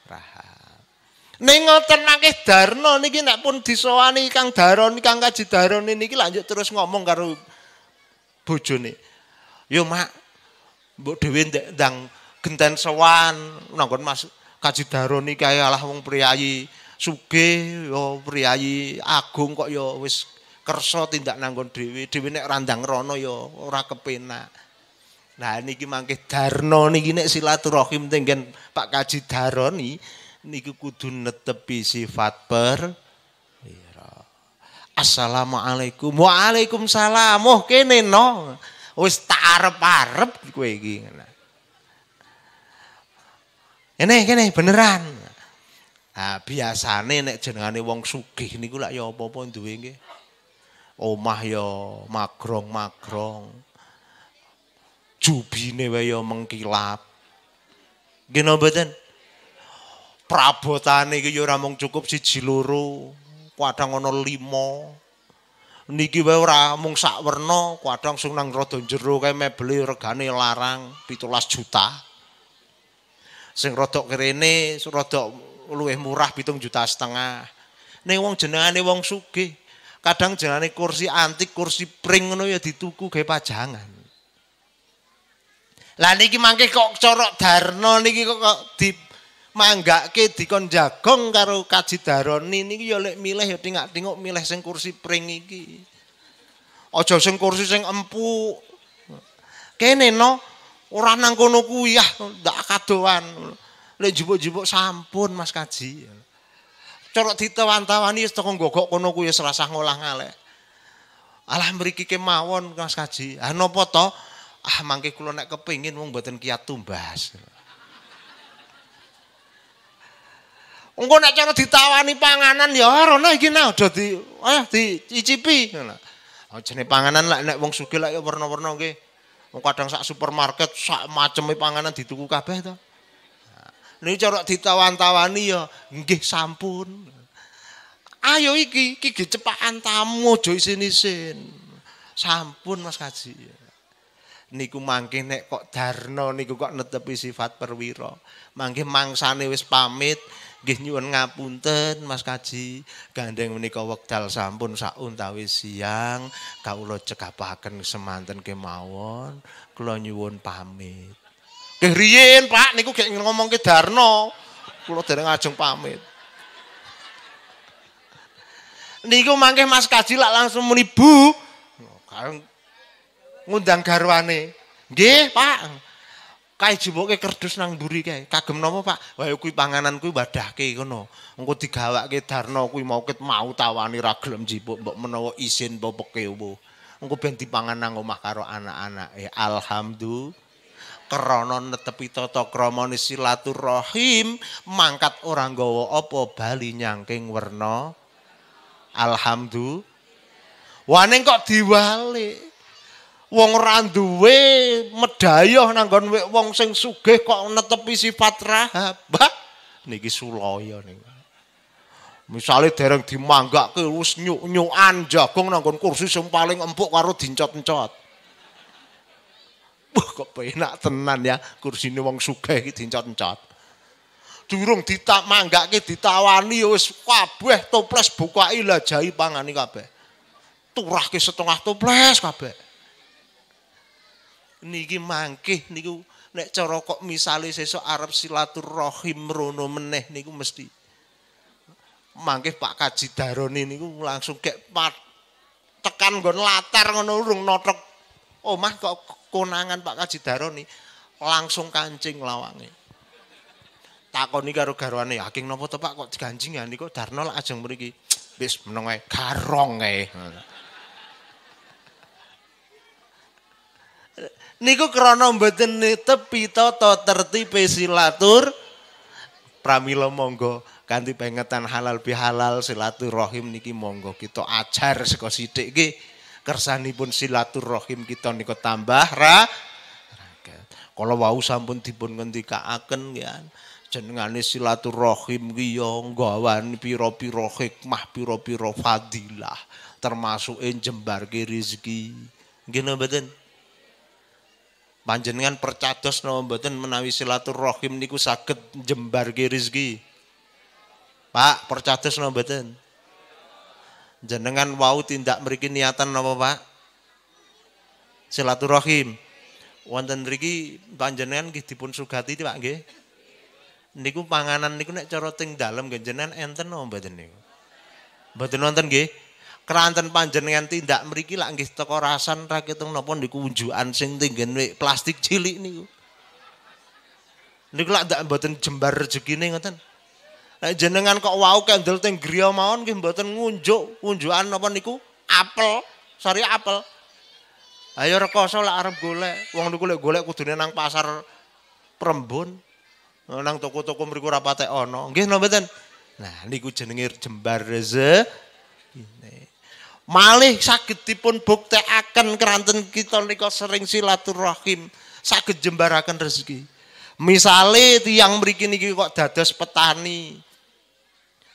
rahat ning ngoten akeh darno niki nek pun disowani Kang Daron Kang Kaji Daron niki lanjut terus ngomong karo bojone yo mak mbok dhewe ndek genten sowan nanggon Mas Kaji Daron iki kaya alah wong priayi sugih yo priayi agung kok yo wis kerso tindak nanggon dewi dewi nek randang rono ya, ora kepenak nah niki mangke darno niki nek silaturahim tenggen pak kaji daroni niki kudu netepi sifat per Assalamualaikum. Waalaikumsalam. Oh kene no. Wis tak arep-arep kowe iki. Ini, ini, beneran. Nah, biasanya nek jenengane wong sugih niku lak ya apa-apa duwe nggih. omah ya magrong-magrong. Jubine wae ya mengkilap. Gino mboten? Prabotane iki ya ora mung cukup siji loro, kadang ana lima. Niki wae ora mung sak werna, kadang sing nang rada jero kae mebeli regane larang 17 juta. Sing rada kerene, sing rada luwih murah 7 juta setengah. Ning wong jenengane wong sugih. kadang jenane kursi antik kursi pring ngono ya dituku gawe pajangan lah niki mangke kok corok darno niki kok, kok di manggake dikon jagong karo kaji daroni niki ya lek milih ya tingak-tinguk milih sing kursi pring iki aja sing kursi sing empuk kene no ora nang kono kuwi ya ah, ndak kadowan lek jupuk-jupuk sampun Mas Kaji ...cara ditawan-tawani wis teko gogok kono kuwi wis rasah ngolah ngalek. Alah mriki kemawon Mas Kaji. Ha napa to? Ah mangke kula nek kepengin wong mboten kiat tumbas. Engko nek cara ditawani panganan ya rono iki nah aja di ayo eh, dicicipi ngono. Oh jenenge panganan lak nek wong sugih lak warna-warna nggih. Wong kadang sak supermarket sak macam panganan dituku kabeh to. Ini cara ditawan-tawani ya, nggih sampun. Ayo iki, iki gecepakan tamu aja isin-isin. Sampun Mas Kaji. Niku mangke nek kok darno niku kok netepi sifat perwira. Mangke mangsane wis pamit, nggih nyuwun ngapunten Mas Kaji. Gandeng menika wekdal sampun sak untawi siang kawula cekapaken semanten kemawon, kula nyuwun pamit. Geng riyin pak, niku geng ngomong ke Darno. Kulo dereng ajeng pamit. Niku mangke Mas Kaji lak langsung muni Bu. Ngundang garwane. Nggih, Pak. Kae jebuke kerdus nang mburi kae. Kagem napa, Pak? Wah, kuwi panganan kuwi wadahke ngono. Engko digawake Darno kuwi mau ket mau tawani ra gelem jipuk mbok menawa isin apa peke opo. Engko ben dipangan nang omah karo anak-anake. Eh, Alhamdulillah. krono netepi tata kramane silaturahim mangkat orang gawa apa bali nyangking werna Alhamdu, waning kok diwali wong ora duwe medhayoh nanggon wong sing sugih kok netepi sifat rahab niki sulaya niku misale dereng dimanggake wis nyuk-nyukan jagung nanggon kursi sing paling empuk karo dincot-ncot Wah kok penak tenan ya kursi ini wong sukeh, ini dincot Durung ditak manggak ini ditawani ya wis kabeh toples buka Lajai pangani, pangan kabeh. Turah ke setengah toples kabeh. Niki mangkih niku nek cara kok misale sesuk arep silaturahim rono meneh niku mesti mangkih Pak Kaji Daroni niku langsung kek tekan nggon latar ngono urung notok Omah oh, kok konangan Pak Kaji Daroni langsung kancing lawange. Takoni karo garwane, "Haking napa to Pak kok diganjingan ya? niku Darno lak ajeng mriki." Wis meneng ae garong ae. niku krana mboten tepi tata tertipe silatur pramila monggo ganti pengetan halal bihalal silaturahim niki monggo kita ajar saka sithik kersanipun silaturahim kita niku tambah ra kalau wau sampun dipun ngendikaaken ya jenengane silaturahim ki ya nggawan pira-pira hikmah pira-pira fadilah termasuk jembarke rezeki nggih mboten panjenengan percados napa mboten menawi silaturahim niku saged jembarke rezeki Pak percados napa mboten Jenengan wau tindak mriki niatan apa Pak? Silaturahim. Wonten riki panjenengan nggih dipun sugati Pak nggih. Niku panganan niku nek cara teng dalem nggih jenengan enten napa mboten niku? Mboten wonten nggih. Keranten panjenengan tindak mriki lak nggih teko rasan ra ketung napa niku unjukan sing tinggen plastik cilik niku. Niku lak ndak mboten jembar rezekine ngoten. Nah, jenengan kok wau kendel teng griya mawon nggih mboten ngunjuk, unjukan napa niku? Apel, sari apel. Ayo rekoso lak arep golek. Wong niku lek golek kudune nang pasar Prembon. Eh, nang toko-toko mriku ora patek ana. Nggih napa mboten? Nah, niku jenenge jembar rezeki. Malih saged dipun buktekaken keranten kita nika sering silaturahim, saged jembaraken rezeki. Misale tiang mriki niki kok dados petani,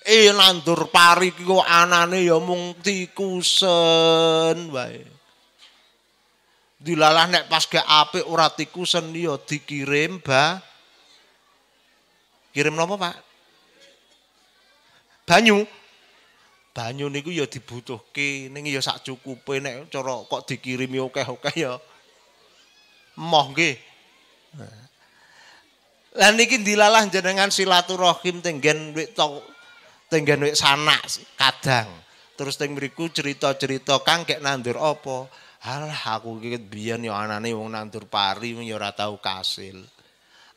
eh nandur pari ki kok anane ya mung tikusen wae. Dilalah nek pas gak apik ora tikusen ya dikirim ba. Kirim napa, Pak? Banyu. Banyu niku ya dibutuhke ning ya sak cukupe nek cara kok dikirim ya oke-oke ya. Moh nggih. Lah niki dilalah jenengan silaturahim tenggen wek tenggen wek sanak kadang terus teng mriku cerita-cerita kang kek nandur apa alah aku iki biyen yo anane wong nandur pari yo ora tau kasil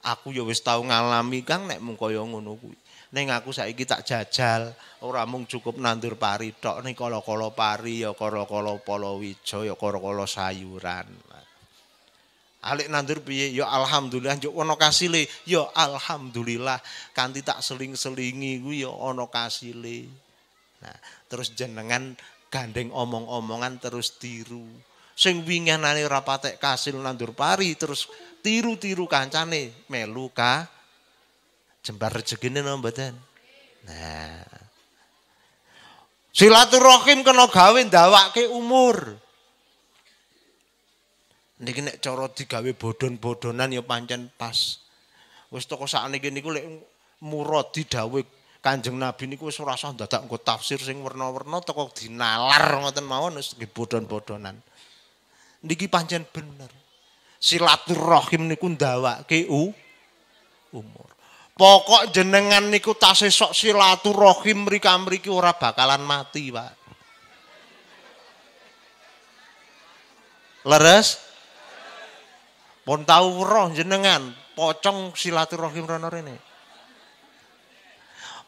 aku yo wis tau ngalami kang nek mung kaya ngono kuwi ning aku saiki tak jajal ora mung cukup nandur pari tok nek kala-kala pari yo kala-kala palawija yo kala-kala sayuran Alik nandur piye? yo ya alhamdulillah yo ana kasile. Ya alhamdulillah kanti tak seling-selingi kuwi yo ya ana kasile. Nah, terus jenengan gandeng omong-omongan terus tiru. Sing winginane ora patek kasil nandur pari terus tiru-tiru kancane melu ka jembar rezekine napa mboten? Nah. Silaturahim kena gawe ndawake umur. niki nek cara digawe bodon-bodonan ya pancen pas. Wis toko sakniki niku lek muradi dawuh Kanjeng Nabi niku wis ora usah dadak engko tafsir sing warna-warna teko dinalar ngoten mawon wis bodon-bodonan. Niki pancen bener. Silaturahim niku ndawake umur. Pokok jenengan niku tasih sok silaturahim mriki-mriki ora bakalan mati, Pak. Leres? Pon tahu roh jenengan, pocong silaturahim rono rene.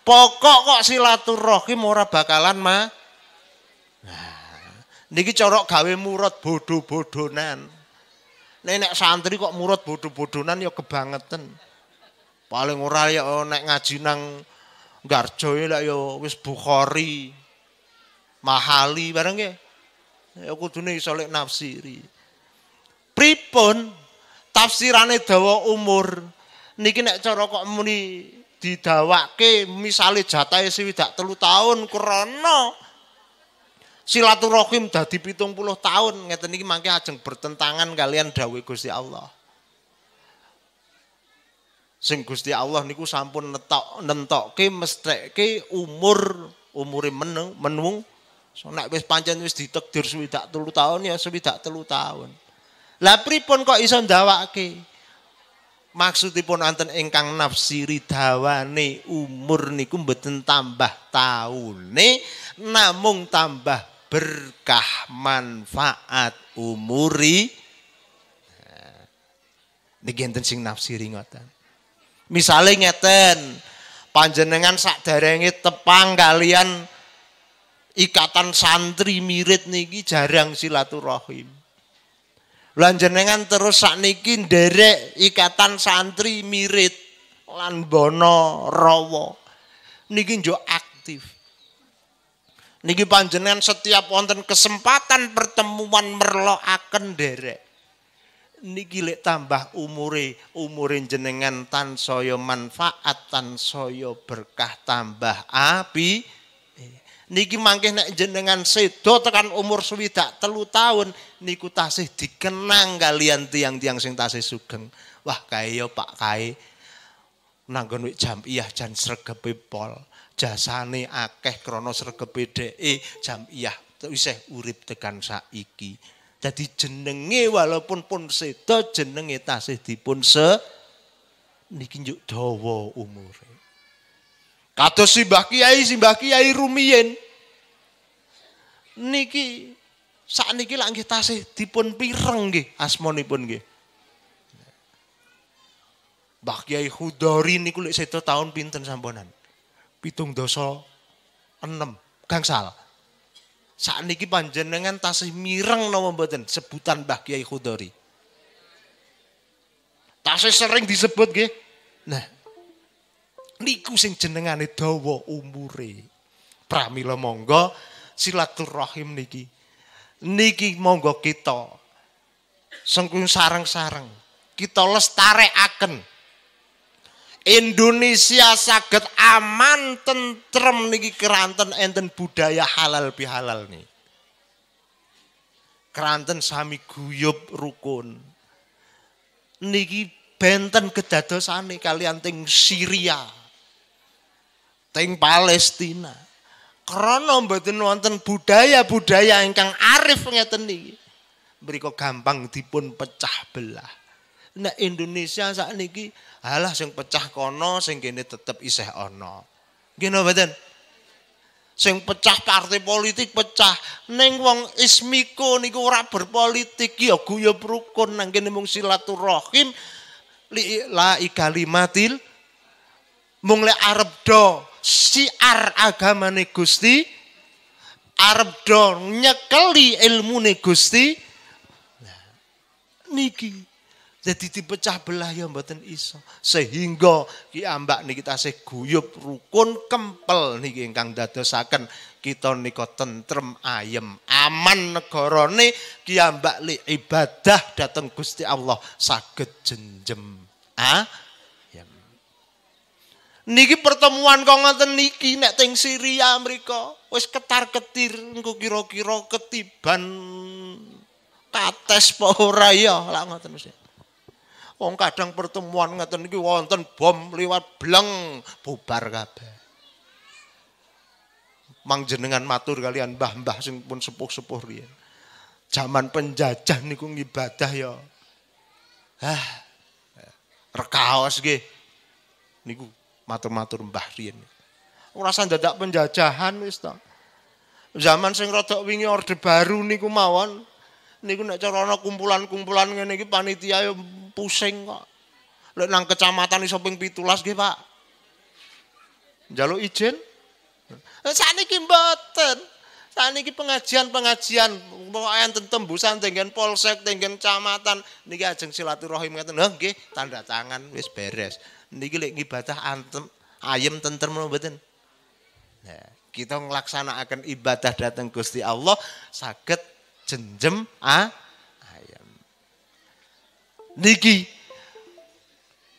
Pokok kok silaturahim ora bakalan ma. Niki corok gawe murut bodoh-bodonan. Nenek santri kok murut bodoh-bodonan ya kebangetan. Paling ora ya nek ngaji nang Garjo ya ya wis Bukhari. Mahali bareng ya. Ya kudune iso lek nafsiri. Pripun tafsirane dawa umur. Niki nek cara kok muni didawake misale jatahe sewidak telu tahun krana silaturahim dadi pitung puluh tahun ngeten niki mangke ajeng bertentangan kalian dawuh Gusti Allah sing Gusti Allah niku sampun netok nentokke mestekke umur umure menung menung so, nek wis pancen wis ditakdir sewidak telu tahun ya sewidak telu tahun lah pripun kok iso ndawake? Maksudipun anten ingkang nafsi ridhawane umur niku mboten tambah taune namung tambah berkah manfaat umuri. Nah, niki enten sing nafsiri ngoten. Misale ngeten, panjenengan sakderenge tepang kalian ikatan santri mirit niki jarang silaturahim. jenengan terus sakniki nderek ikatan santri mirit lan bono rawa. Niki njuk aktif. Niki panjenengan setiap wonten kesempatan pertemuan merlokaken nderek. Niki lek tambah umure, umure jenengan tansaya manfaat, tansaya berkah tambah api. niki mangkeh nek jenengan sedo tekan umur swidak telu tahun niku tasih dikenang kalian tiang-tiang sing tasih sugen. wah kae yo pak kae nanggon wik jam iya jan sregepi pol jasane akeh krono sregepi de jam iya wisih urip tekan saiki jadi jenenge walaupun pun sedo jenenge tasih dipun se niki njuk dawa umure Kata si Mbah Kiai, si Mbah Kiai rumiyin. Niki saat niki lah nggih tasih dipun pireng nggih asmanipun nggih. Mbah Kiai Hudori niku lek sedo tahun pinten samponan? Pitung dosa enam gangsal. Saat niki panjenengan tasih mireng nama mboten sebutan Mbah Kiai Hudori. Tasih sering disebut nggih. Nah, Niku sing jenengane dawa umure. Pramila monggo silaturahim niki. Niki monggo kita sengkung sarang-sarang. Kita lestarekaken Indonesia saged aman tentrem niki keranten enten budaya halal bihalal nih. Keranten sami guyub rukun. Niki benten nih kalian ting Syria teng Palestina. krono mboten wonten budaya-budaya ingkang arif ngeten niki. Mriko gampang dipun pecah belah. nah, Indonesia saat niki alah sing pecah kono sing kene tetep isih ana. Nggih mboten? seng pecah partai politik pecah Neng wong ismiko niku ora berpolitik ya guyub rukun nang kene mung silaturahim li la ikalimatil mung le arep do siar agamane Gusti arep do nyekeli ilmune Gusti niki jadi dipecah belah ya mboten iso sehingga ki ambak niki tasih guyub rukun kempel niki ingkang dadosaken kita nika tentrem ayem aman negarane ki ambak li ibadah dateng Gusti Allah saged jenjem ah Niki pertemuan kok ngoten niki nek teng Syria mriko wis ketar-ketir engko kira-kira ketiban tates apa ora ya lak ngoten mesti. Wong kadang pertemuan ngoten niki wonten bom liwat bleng bubar kabeh. Mang jenengan matur kalian mbah-mbah sing pun sepuh-sepuh riyen. Zaman penjajah niku ngibadah ya. Hah. Rekaos nggih. Niku matur-matur Mbah Rien. Urasan dadak penjajahan wis Zaman sing rodok wingi orde baru niku mawon niku nek cara kumpulan-kumpulan ngene iki panitia yo pusing kok. Lek nang kecamatan iso ping 17 nggih, Pak. jalur izin. Saniki mboten. Saniki pengajian-pengajian pokoke enten tembusan tenggen polsek, tenggen kecamatan niki ajeng silaturahim ngeten. Nggih, tanda tangan wis beres niki lek ibadah antem ayem tentrem mboten. Nah, kita nglaksanakaken ibadah dateng Gusti Allah saged jenjem a ayem. Niki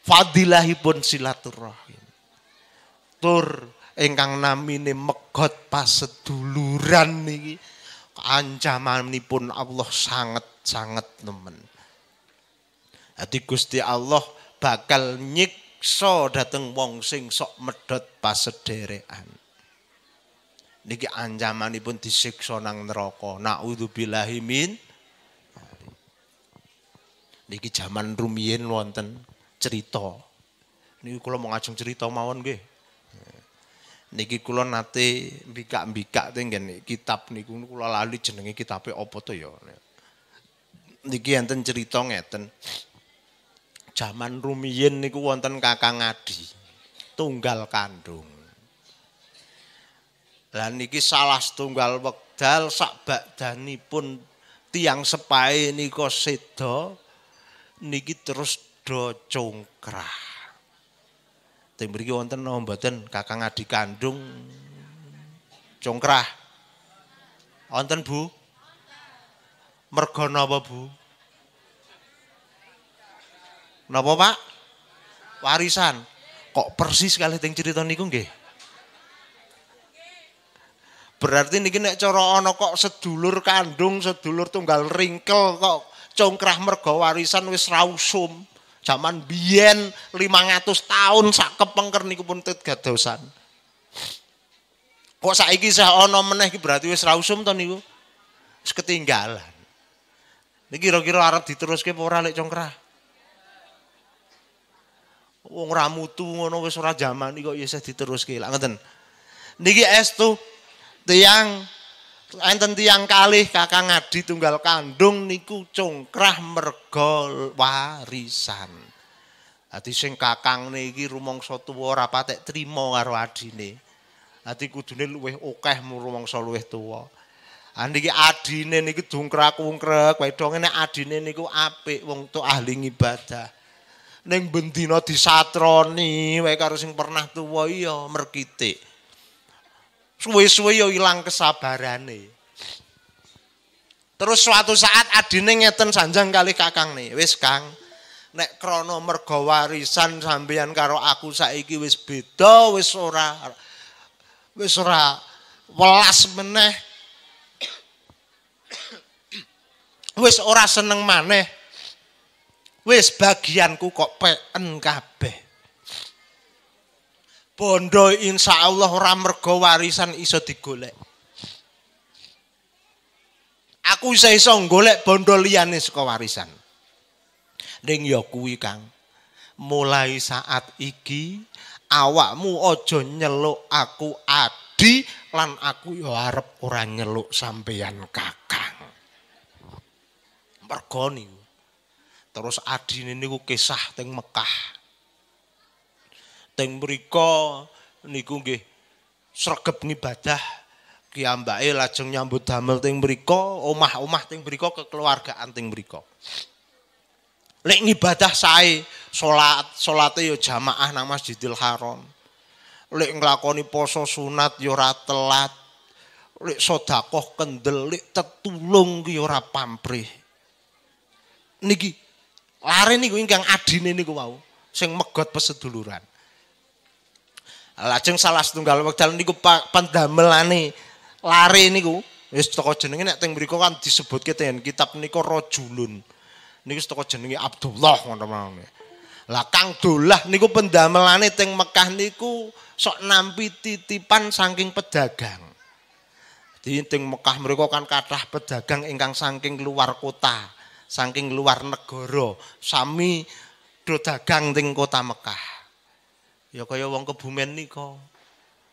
fadilahipun silaturahim. Tur ingkang namine megot pas seduluran niki ancamanipun Allah sangat-sangat nemen. Jadi Gusti Allah bakal nyik nyekso dateng wong sing sok medot medhot pasederekan. Niki ancamanipun disiksa nang neraka. Nauzubillahi min Niki zaman rumiyin wonten cerita. Niki kula mau ngajeng cerita mawon gue. Niki kula nate mbikak-mbikak teng kitab niku kula lali jenenge kitabe apa to ya. Niki enten cerita ngeten. Jaman rumiyin niku wonten kakang adi. Tunggal kandung. Lan niki salah setunggal wekdal sak bakdanipun tiang sepai niko sedo. Niki terus do congkrah. Timberi wonten nombaten kakang adi kandung. Congkrah. Wonten bu. Mergono apa Bu. Napa Pak? Warisan. Kok persis kali teng cerita niku nggih? Berarti niki nek cara ana kok sedulur kandung, sedulur tunggal ringkel kok congkrah mergo warisan wis rausum. Zaman biyen 500 tahun sak kepengker niku pun tet gadosan. Kok saiki saya ana meneh iki berarti wis rausum to niku. Wis ketinggalan. Niki kira-kira arep diteruske apa ora lek congkrah? wong ra mutu ngono wis ora jaman kok ya isih diteruske lak ngoten niki estu tiyang enten tiyang kalih kakang ngadi tunggal kandung niku cungkrah merga warisan ati sing kakang niki rumangsa tuwa ora patek trima karo adine ati kudune luweh akeh rumangsa luweh tuwa Andiki adine niki dungkrak-ungkrek, wedo ngene adine niku apik wong tok ahli ibadah. ning bendina disatroni wae karo sing pernah tuwa iya merkitik. Suwe-suwe ya ilang kesabarane. Terus suatu saat adine ngeten sanjang kali kakang nih, wis Kang, nek krana merga warisan sampeyan karo aku saiki wis beda, wis ora wis ora welas meneh. wis ora seneng maneh. Wis bagianku kok peken kabeh. Bondo insya Allah ora mergo warisan iso digolek. Aku iso iso golek bondo liyane saka warisan. Ning ya kuwi Kang. Mulai saat iki awakmu aja nyeluk aku adi lan aku ya arep ora nyeluk sampeyan kakang. Mergo Terus Adi adine niku kisah teng Mekah. Teng mriku niku nggih sregep ngibadah kiambake lajeng nyambut damel teng Beriko omah-omah teng ke kekeluargaan teng Beriko, Lek ngibadah sae, salat, salate ya jamaah nang Masjidil Haram. Lek ngelakoni poso sunat ya ora telat. Lek sedekah kendel, lek tetulung ya ora pamrih. Niki Lare niku ingkang adine niku wau sing megot peseduluran. Lajeng salah setunggal wekdal niku pandamelane lare niku wis teko jenenge nek teng mriku kan disebutke ten kitab niku Rajulun. Niku teko jenenge Abdullah ngono mawon. Lah Kang Dolah niku pendamelane teng Mekah niku sok nampi titipan saking pedagang. Dadi teng Mekah mereka kan kathah pedagang ingkang saking luar kota. saking luar negara sami do dagang ning kota Mekah. Ya kaya wong kebumen nika.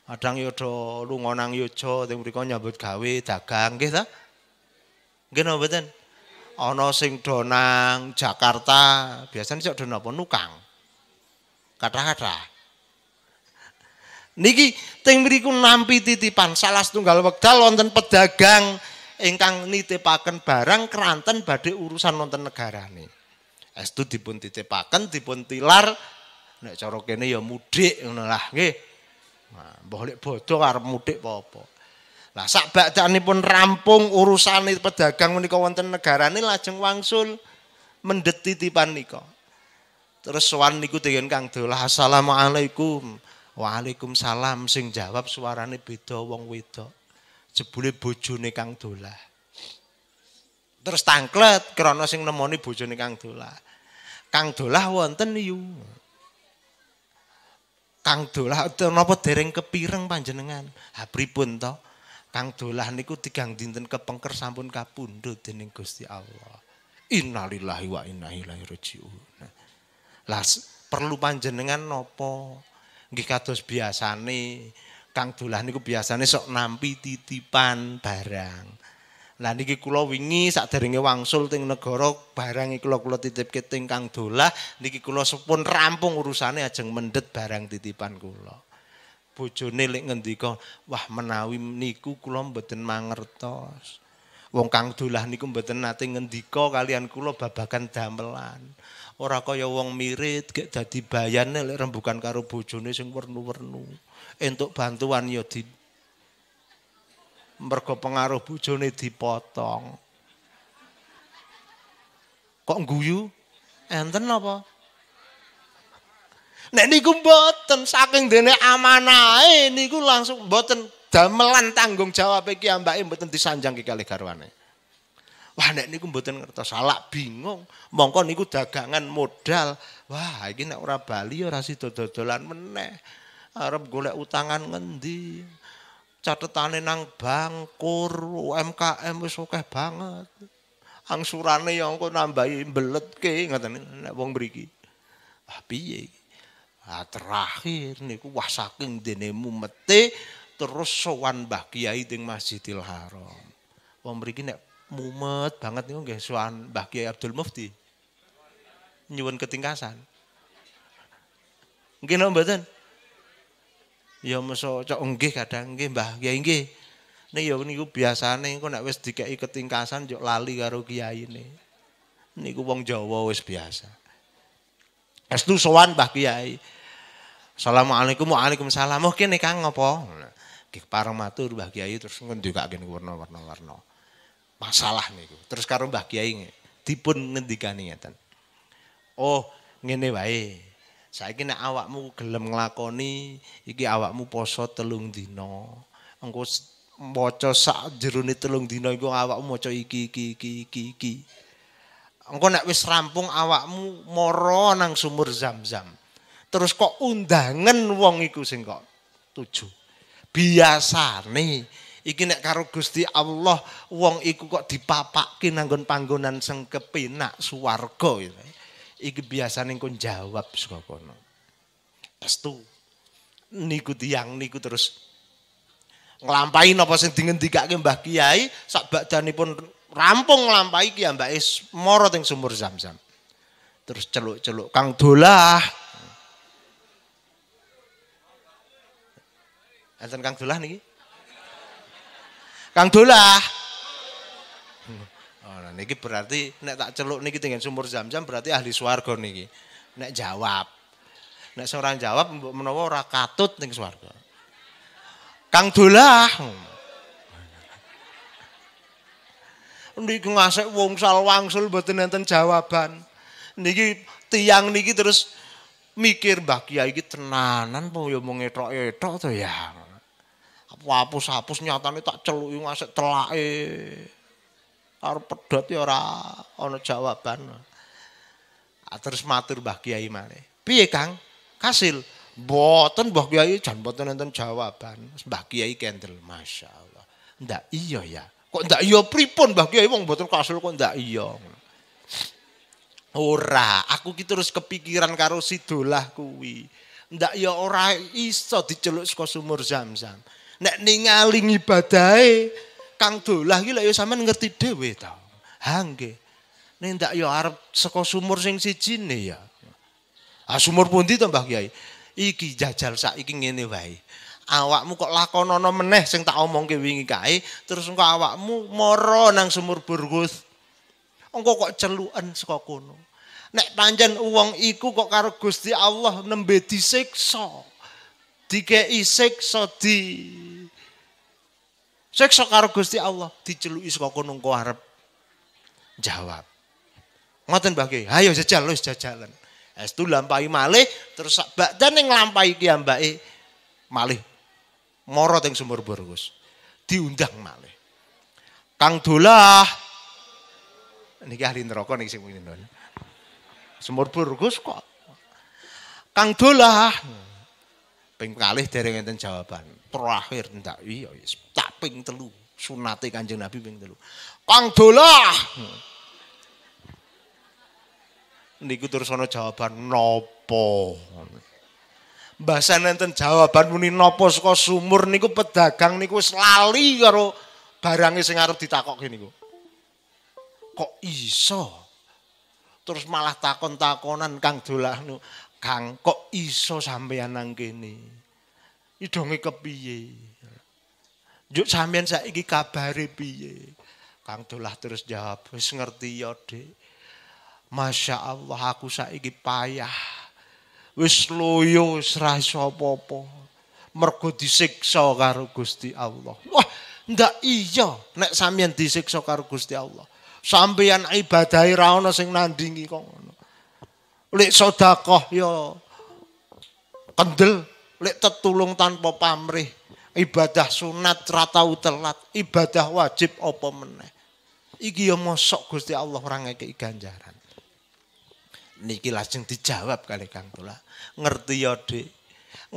Kadang ya do lunga nang yoja ning mriko nyambut gawe dagang nggih ta? Nggih napa mboten? Ana sing do Jakarta, biasane sik do napa nukang. Kadang-kadang Niki teng mriku nampi titipan salah setunggal wekdal wonten pedagang ingkang nitipaken barang keranten badhe urusan wonten negarane. Estu dipun titipaken, dipun tilar nek cara kene ya mudik ngono lah nggih. Nah, mbolek bodho arep mudik apa-apa. Lah sak badanipun rampung urusane pedagang menika wonten negarane lajeng wangsul mendhet titipan nika. Terus sowan niku dengan Kang Dolah Assalamualaikum. Waalaikumsalam sing jawab suarane beda wong wedok. jebule bojone Kang Dolah. Terus tangklet krana sing nemoni bojone Kang Dolah. Kang Dolah wonten yu. Kang Dolah napa dereng kepireng panjenengan? Ha pripun to? Kang Dolah niku tigang dinten kepengker sampun kapundhut dening Gusti Allah. Innalillahi wa inna ilaihi raji'un. Lah perlu panjenengan nopo? Nggih kados biasane kang dolan niku biasane sok nampi titipan barang. Lah niki kula wingi saderenge wangsul teng negara barang iku kula titipke teng kang dolah niki kula sepun rampung urusane ajeng mendhet barang titipan kula. Bojone lek ngendika, "Wah, menawi niku kula mboten mangertos. Wong kang dolah niku mboten nate ngendika kalian kula babakan damelan." Ora kaya wong mirit gek dadi bayane lek rembugan karo bojone sing wernu-wernu. entuk bantuan ya di mergo pengaruh bojone dipotong. Kok guyu? Enten apa? Nek niku mboten saking dene amanahe niku langsung mboten damelan tanggung jawab iki ambake mboten disanjang iki kalih garwane. Wah nek niku mboten ngertos salah bingung. Mongko niku dagangan modal. Wah iki nek ora bali ora sida dodolan meneh arep golek utangan ngendi catetane nang bangkur UMKM wis akeh banget angsurane yang engko nambahi ke ngoten nek wong mriki ah piye ah terakhir niku wah saking denemu mete terus sowan Mbah Kiai teng Masjidil Haram wong mriki nek mumet banget niku nggih sowan Mbah Kiai Abdul Mufti nyuwun ketingkasan Mungkin napa mboten Ya meso cok nggih kadang nggih Mbah Kiai nggih. Nek ya niku biasane engko nek wis dikeki ketingkasan yo lali karo kiyaine. Niku wong Jawa wis biasa. Estu sowan Mbah Kiai. Assalamualaikum waalaikumsalam. Oh kene Kang ngopo? Kik parang matur Mbah Kiai terus ngendikake warna-warna. Masalah niku. Terus karo Mbah Kiai dipun ngendikani ngeten. Oh ngene wae. saiki nek awakmu gelem nglakoni iki awakmu poso telung dina engko maca sak jerone telung dina iku awakmu maca iki iki iki iki iki engko nek wis rampung awakmu moro nang sumur zam-zam terus kok undangan wong iku sing kok tuju biasane iki nek karo Gusti Allah wong iku kok dipapakke nanggon panggonan sengkepenak suwarga ya. iki biasane kon jawab saka kono. Estu niku tiang niku terus nglampahi napa sing dingendikake Mbah Kiai sak badanipun rampung nglampahi kiai. Mbak Is moro teng sumur zam-zam, Terus celuk-celuk Kang Dolah. Enten Kang Dolah nih, Kang Dolah. Niki berarti nek tak celuk niki dengan sumur Zam-Zam berarti ahli swarga niki. Nek jawab. Nek seorang jawab menawa ora katut ning swarga. Kang dolah. Niki ngasek wong sal wangsul mboten enten jawaban. Niki tiang niki terus mikir Mbah Kiai iki tenanan apa ya mung etok-etok to ya. Apa hapus-hapus nyatane tak celuk ngasek telake. Arep pedot ya ora ana jawaban. Ah, terus matur Mbah Kiai malih. Piye Kang? Kasil. Boten Mbah Kiai jan boten nenten jawaban. Mbah Kiai kendel masyaallah. Ndak iya ya. Kok ndak iya pripun Mbah Kiai wong boten kasil kok ndak iya. Ora, aku ki terus kepikiran karo sidolah kuwi. Ndak ya ora iso diceluk saka sumur Zamzam. Nek ningali ibadahe kang dolah iki lek sampean ngerti dhewe ta. Ha nggih. Nek ndak yo arep saka sumur sing siji ne ya. Ah sumur pundi to Mbah Kiai? Iki jajal saiki ngene wae. Awakmu kok lakonana meneh sing tak omongke wingi kae, terus engko awakmu mara nang sumur Burgus. Engko kok celuken saka kono. Nek panjen wong iku kok karo Gusti Allah nembe disiksa. Dikei siksa di Siksa karo Gusti Allah diceluki saka kono engko arep jawab. Ngoten Mbah Ki, ayo jajal wis jajalan. Estu lampahi malih terus badan bakdane lampahi ki ambake malih mara teng sumur bor Gus. Diundang malih. Kang Dolah niki ahli neraka niki sing ngene. Sumur bor Gus kok. Kang Dolah hmm. ping kalih dereng enten jawaban. terakhir ndak iya wis tak ping telu sunate Kanjeng Nabi ping telu Kang dolah hmm. niku terus ana jawaban nopo Bahasa nenten jawaban muni nopo saka sumur niku pedagang niku wis lali karo barangnya sing arep ditakok gini kok. Kok iso? Terus malah takon-takonan Kang Dolah nu. Kang kok iso sampeyan nang kene? idonge kepiye njuk sampean saiki kabare piye kang dolah terus jawab wis ngerti ya dek Masya Allah aku saiki payah wis loyo wis ra iso apa-apa mergo disiksa karo Gusti Allah wah ndak iya nek sampean disiksa karo Gusti Allah sampean ibadahe ra ana sing nandingi kok ngono lek sedekah ya kendel lek tetulung tanpa pamrih ibadah sunat ratau telat ibadah wajib apa meneh iki ya mosok Gusti Allah ora ngekeki ganjaran niki lajeng dijawab kali Kang Tula ngerti ya Dik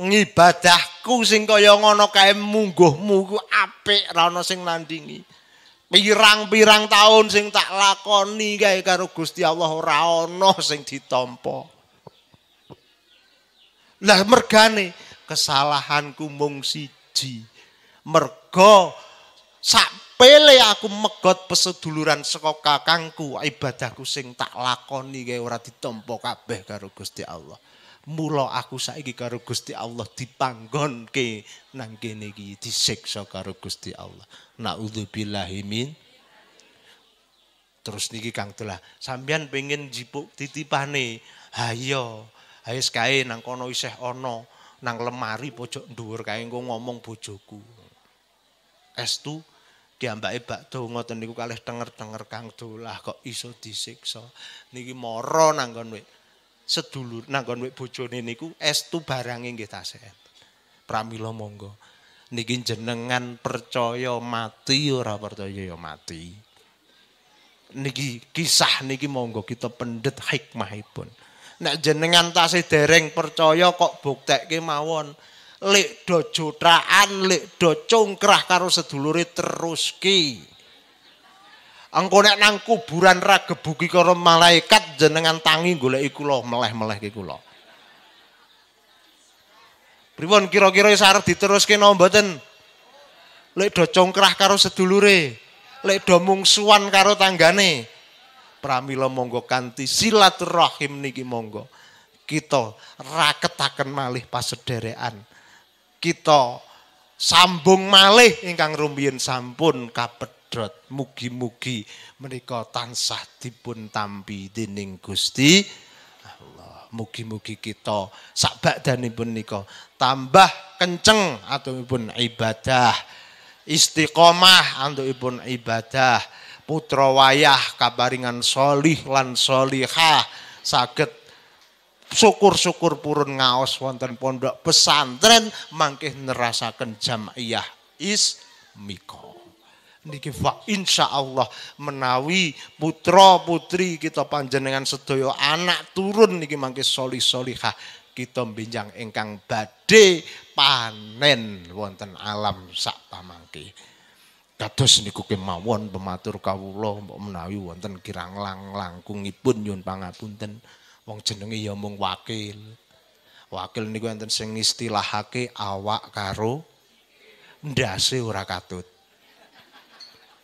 ngibadahku sing kaya ngono kae mungguhmu ku apik ra sing nandingi pirang-pirang tahun sing tak lakoni kae karo Gusti Allah ora ana sing ditampa lah mergane kesalahanku mung siji. Mergo sapele aku megot peseduluran saka kakangku, ibadahku sing tak lakoni kae ora ditampa kabeh karo Gusti Allah. Mula aku saiki karo Gusti Allah dipanggonke nang kene iki disiksa karo Gusti Allah. Nauzubillahi min Terus niki Kang Dula, sampean pengen jipuk titipane. Ha iya, hayes kae nang kono isih ana. nang lemari pojok dhuwur kae engko ngomong bojoku. Estu diambake bak donga ten niku kalih denger-denger Kang Dolah kok iso disiksa. Niki mara nang kon Sedulur nang kon wek bojone niku estu barange nggih tasen. Pramila monggo. Niki jenengan percaya mati ora percaya ya mati. Niki kisah niki monggo kita pendet hikmahipun. nek jenengan tasih dereng percaya kok buktekke mawon lek do jutaan lek do cungkrah karo sedulure terus ki engko nek nang kuburan ra gebuki karo malaikat jenengan tangi goleki kula meleh-meleh ki kula pripun kira-kira iso arep diteruske no mboten lek do cungkrah karo sedulure lek do mungsuan karo tanggane pramila monggo kanthi silaturahim niki monggo kita raketaken malih pasederekan kita sambung malih ingkang rumiyin sampun kapedhot mugi-mugi menika tansah dipun tampi dening Gusti Allah mugi-mugi kita sakbadanipun nika tambah kenceng atuhipun ibadah istiqomah antukipun ibadah, ibadah. putra wayah kabaringan solih lan solihah sakit syukur-syukur purun ngaos wonten pondok pesantren mangke nerasakan jamiah is miko niki fa Allah menawi putra putri kita panjenengan sedoyo anak turun niki mangke soli soliha kita binjang engkang badhe panen wonten alam sak pamangki. Dados niku kemawon pematur kawula mbok menawi wonten kirang lang langkungipun nyuwun pangapunten. Wong jenenge ya mung wakil. Wakil niku enten sing istilahake awak karo ndase ora katut.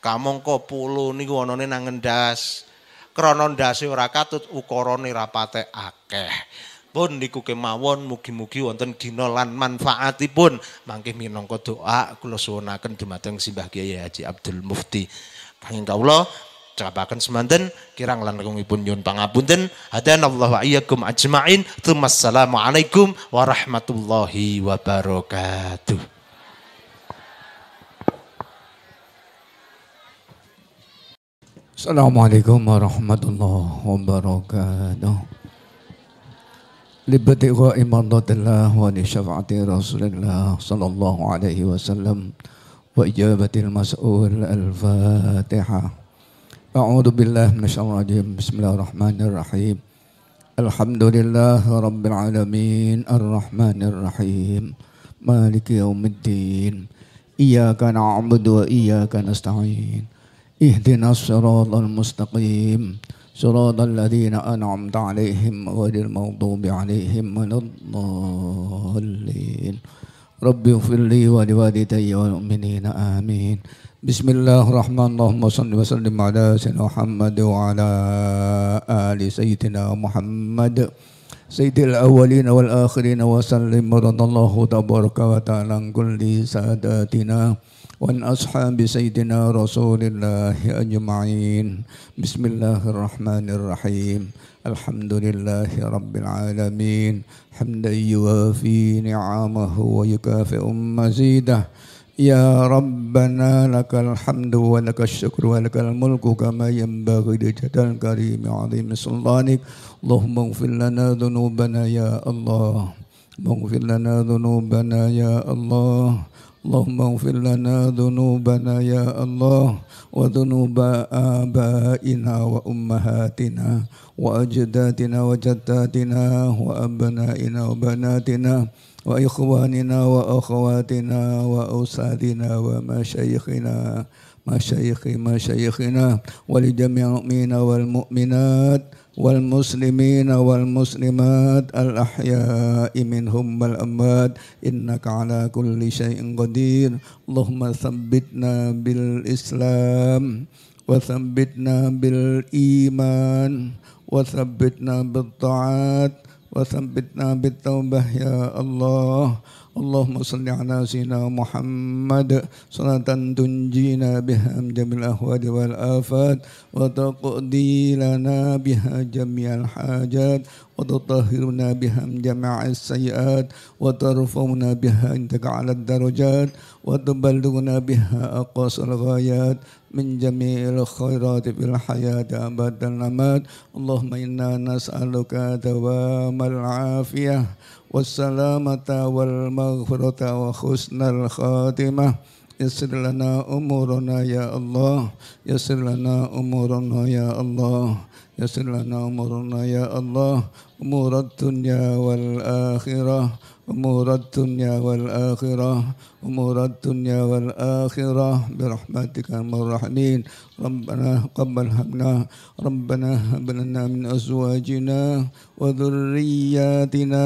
Kamangka pulo niku anane nang ndas. Krana ndase ora katut ukarane rapate akeh pun niku kemawon mugi-mugi wonten dina lan manfaatipun mangke minangka doa kula suwunaken dumateng Simbah Kiai Haji Abdul Mufti kanging kawula cerapaken semanten kirang langkungipun nyuwun pangapunten Allah wa iyyakum ajmain alaikum warahmatullahi wabarakatuh Assalamualaikum warahmatullahi wabarakatuh لابتغاء مرضة الله ولشفعة رسول الله صلى الله عليه وسلم وإجابة المسؤول الفاتحة أعوذ بالله من الشر الرجيم بسم الله الرحمن الرحيم الحمد لله رب العالمين الرحمن الرحيم مالك يوم الدين إياك نعبد وإياك نستعين اهدنا الصراط المستقيم صراط الذين أنعمت عليهم غير المغضوب عليهم ولا الضالين رب اغفر لي ولوالدي والمؤمنين آمين بسم الله الرحمن اللهم صل وسلم على سيدنا محمد وعلى آل سيدنا محمد سيد الأولين والآخرين وسلم رضى الله تبارك وتعالى عن كل ساداتنا وعن أصحاب سيدنا رسول الله أجمعين بسم الله الرحمن الرحيم الحمد لله رب العالمين حمدا يوافي نعمه ويكافئ مزيده يا ربنا لك الحمد ولك الشكر ولك الملك كما ينبغي لجد الكريم عظيم سلطانك اللهم اغفر لنا ذنوبنا يا الله اغفر لنا ذنوبنا يا الله اللهم اغفر لنا ذنوبنا يا الله وذنوب آبائنا وأمهاتنا وأجدادنا وجداتنا وأبنائنا وبناتنا وإخواننا وأخواتنا وأوسادنا ومشايخنا مشايخ مشايخنا ولجميع المؤمنين والمؤمنات والمسلمين والمسلمات الأحياء منهم والأموات إنك على كل شيء قدير اللهم ثبتنا بالإسلام وثبتنا بالإيمان وثبتنا بالطاعات وثبتنا بالتوبة يا الله اللهم صل على سيدنا محمد صلاة تنجينا بها من جميع الأهوال والآفات وتقضي لنا بها جميع الحاجات وتطهرنا بها من جميع السيئات وترفعنا بها عندك على الدرجات وتبلغنا بها أقصى الغايات min jamil khairati fil dan abad al amad Allahumma inna nas'aluka dawam al-afiyah wa salamata wal maghfirata ya Allah Yasir lana ya Allah Yasir lana ya Allah Umurat dunya wal akhirah akhirah أمور الدنيا والآخرة برحمتك المرحمين ربنا قبل هبنا ربنا هب لنا من أزواجنا وذرياتنا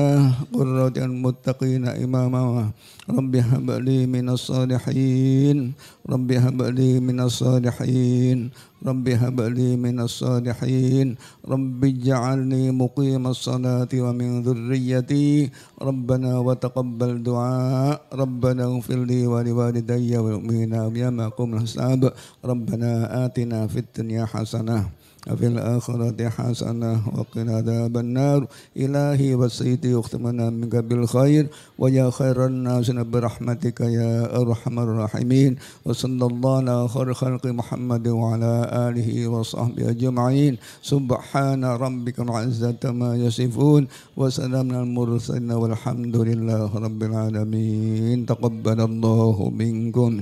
قرة المتقين إماما رب هب لي من الصالحين رب هب لي من الصالحين رب هب لي من الصالحين رب اجعلني مقيم الصلاة ومن ذريتي ربنا وتقبل دعاء ربنا اغفر لي ولوالدي والمؤمنين يوم يقوم الحساب ربنا آتنا في الدنيا حسنة وفي الآخرة حسنة وقنا عذاب النار إلهي وسيدي اختمنا منك بالخير ويا خير الناس برحمتك يا أرحم الراحمين وصلى الله على خير خلق محمد وعلى آله وصحبه أجمعين سبحان ربك العزة ما يصفون وسلام المرسلين والحمد لله رب العالمين تقبل الله منكم